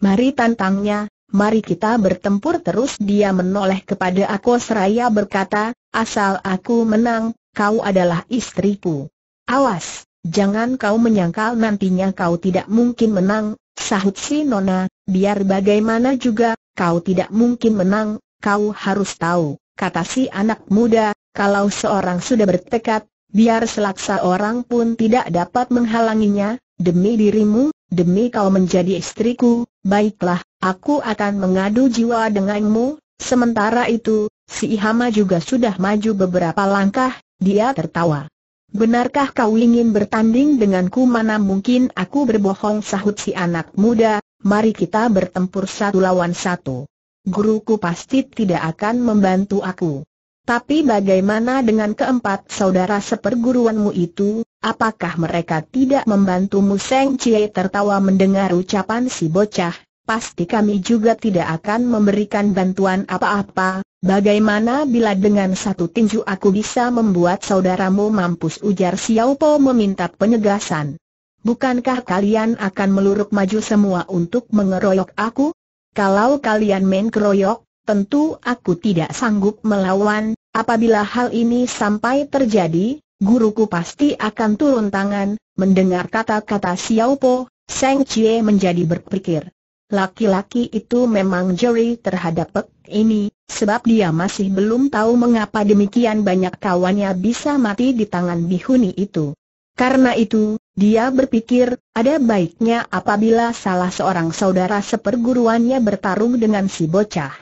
Mari tantangnya, mari kita bertempur terus dia menoleh kepada aku seraya berkata, asal aku menang, kau adalah istriku. Awas, jangan kau menyangkal nantinya kau tidak mungkin menang, sahut si Nona, biar bagaimana juga, kau tidak mungkin menang, kau harus tahu, kata si anak muda, kalau seorang sudah bertekad, biar selaksa orang pun tidak dapat menghalanginya, demi dirimu, demi kau menjadi istriku, baiklah, aku akan mengadu jiwa denganmu, sementara itu, si Ihama juga sudah maju beberapa langkah, dia tertawa. Benarkah kau ingin bertanding denganku mana mungkin aku berbohong sahut si anak muda, mari kita bertempur satu lawan satu. Guruku pasti tidak akan membantu aku. Tapi bagaimana dengan keempat saudara seperguruanmu itu, apakah mereka tidak membantumu Seng Cie tertawa mendengar ucapan si bocah, pasti kami juga tidak akan memberikan bantuan apa-apa, bagaimana bila dengan satu tinju aku bisa membuat saudaramu mampus ujar Xiao Po meminta penegasan. Bukankah kalian akan meluruk maju semua untuk mengeroyok aku? Kalau kalian main keroyok, tentu aku tidak sanggup melawan, apabila hal ini sampai terjadi, guruku pasti akan turun tangan, mendengar kata-kata Xiao Po, Seng Chie menjadi berpikir. Laki-laki itu memang jeri terhadap Pek ini, sebab dia masih belum tahu mengapa demikian banyak kawannya bisa mati di tangan bihuni itu. Karena itu, dia berpikir, ada baiknya apabila salah seorang saudara seperguruannya bertarung dengan si bocah.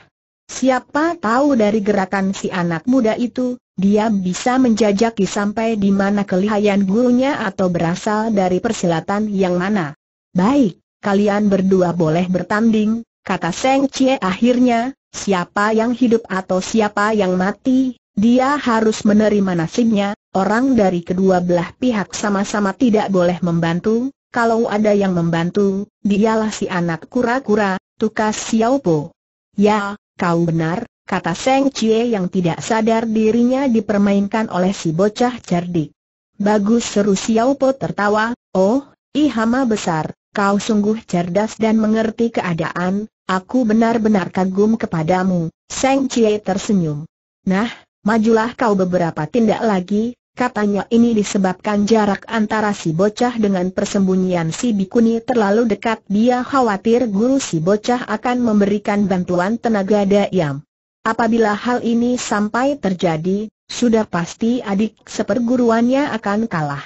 Siapa tahu dari gerakan si anak muda itu, dia bisa menjajaki sampai di mana kelihayan gurunya atau berasal dari persilatan yang mana. Baik, kalian berdua boleh bertanding, kata Seng Cie akhirnya, siapa yang hidup atau siapa yang mati, dia harus menerima nasibnya, orang dari kedua belah pihak sama-sama tidak boleh membantu, kalau ada yang membantu, dialah si anak kura-kura, tukas Xiao Po. Ya, kau benar, kata Seng Chie yang tidak sadar dirinya dipermainkan oleh si bocah cerdik. Bagus seru Xiao Po tertawa, oh, ihama besar, kau sungguh cerdas dan mengerti keadaan, aku benar-benar kagum kepadamu, Seng Chie tersenyum. Nah, majulah kau beberapa tindak lagi, katanya ini disebabkan jarak antara si bocah dengan persembunyian si bikuni terlalu dekat dia khawatir guru si bocah akan memberikan bantuan tenaga dayam. Apabila hal ini sampai terjadi, sudah pasti adik seperguruannya akan kalah.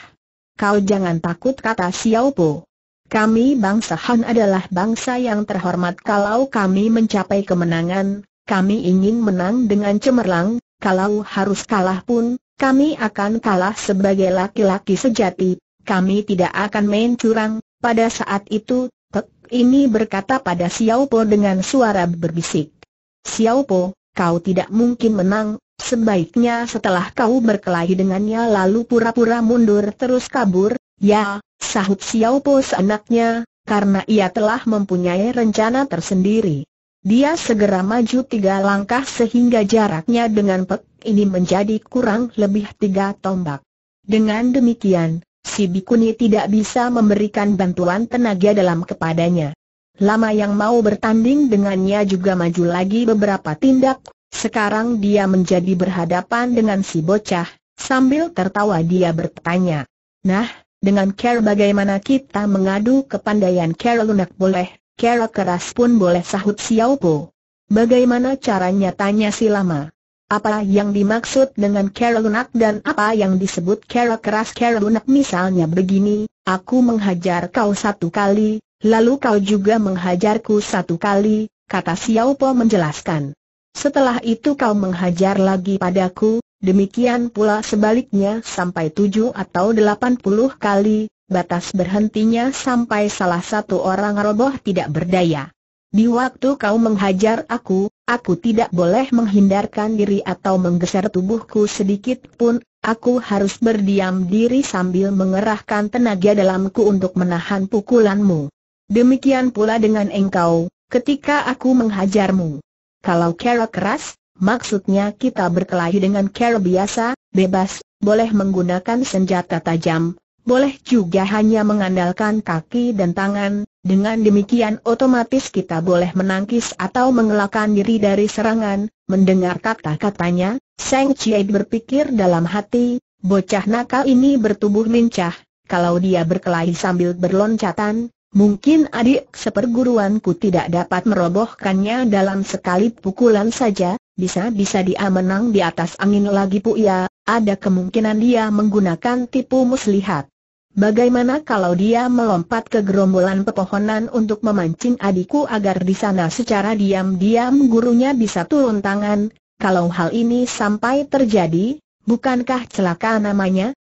Kau jangan takut kata Xiao Po. Kami bangsa Han adalah bangsa yang terhormat kalau kami mencapai kemenangan, kami ingin menang dengan cemerlang, kalau harus kalah pun, kami akan kalah sebagai laki-laki sejati, kami tidak akan main curang, pada saat itu, Tek ini berkata pada Xiao Po dengan suara berbisik. Xiao Po, kau tidak mungkin menang, sebaiknya setelah kau berkelahi dengannya lalu pura-pura mundur terus kabur, ya, sahut Xiao Po seenaknya, karena ia telah mempunyai rencana tersendiri. Dia segera maju tiga langkah sehingga jaraknya dengan Pek ini menjadi kurang lebih tiga tombak. Dengan demikian, si Bikuni tidak bisa memberikan bantuan tenaga dalam kepadanya. Lama yang mau bertanding dengannya juga maju lagi beberapa tindak, sekarang dia menjadi berhadapan dengan si bocah, sambil tertawa dia bertanya. Nah, dengan care bagaimana kita mengadu kepandaian care lunak boleh, Kera keras pun boleh sahut Xiao Po. Bagaimana caranya tanya si lama? Apa yang dimaksud dengan kera lunak dan apa yang disebut kera keras kera lunak misalnya begini, aku menghajar kau satu kali, lalu kau juga menghajarku satu kali, kata Xiao Po menjelaskan. Setelah itu kau menghajar lagi padaku, demikian pula sebaliknya sampai tujuh atau delapan puluh kali, batas berhentinya sampai salah satu orang roboh tidak berdaya. Di waktu kau menghajar aku, aku tidak boleh menghindarkan diri atau menggeser tubuhku sedikit pun, aku harus berdiam diri sambil mengerahkan tenaga dalamku untuk menahan pukulanmu. Demikian pula dengan engkau, ketika aku menghajarmu. Kalau kera keras, maksudnya kita berkelahi dengan kera biasa, bebas, boleh menggunakan senjata tajam, boleh juga hanya mengandalkan kaki dan tangan, dengan demikian otomatis kita boleh menangkis atau mengelakkan diri dari serangan, mendengar kata-katanya, Seng Chie berpikir dalam hati, bocah nakal ini bertubuh lincah, kalau dia berkelahi sambil berloncatan, mungkin adik seperguruanku tidak dapat merobohkannya dalam sekali pukulan saja, bisa-bisa dia menang di atas angin lagi ya. ada kemungkinan dia menggunakan tipu muslihat. Bagaimana kalau dia melompat ke gerombolan pepohonan untuk memancing adikku agar di sana secara diam-diam gurunya bisa turun tangan? Kalau hal ini sampai terjadi, bukankah celaka namanya?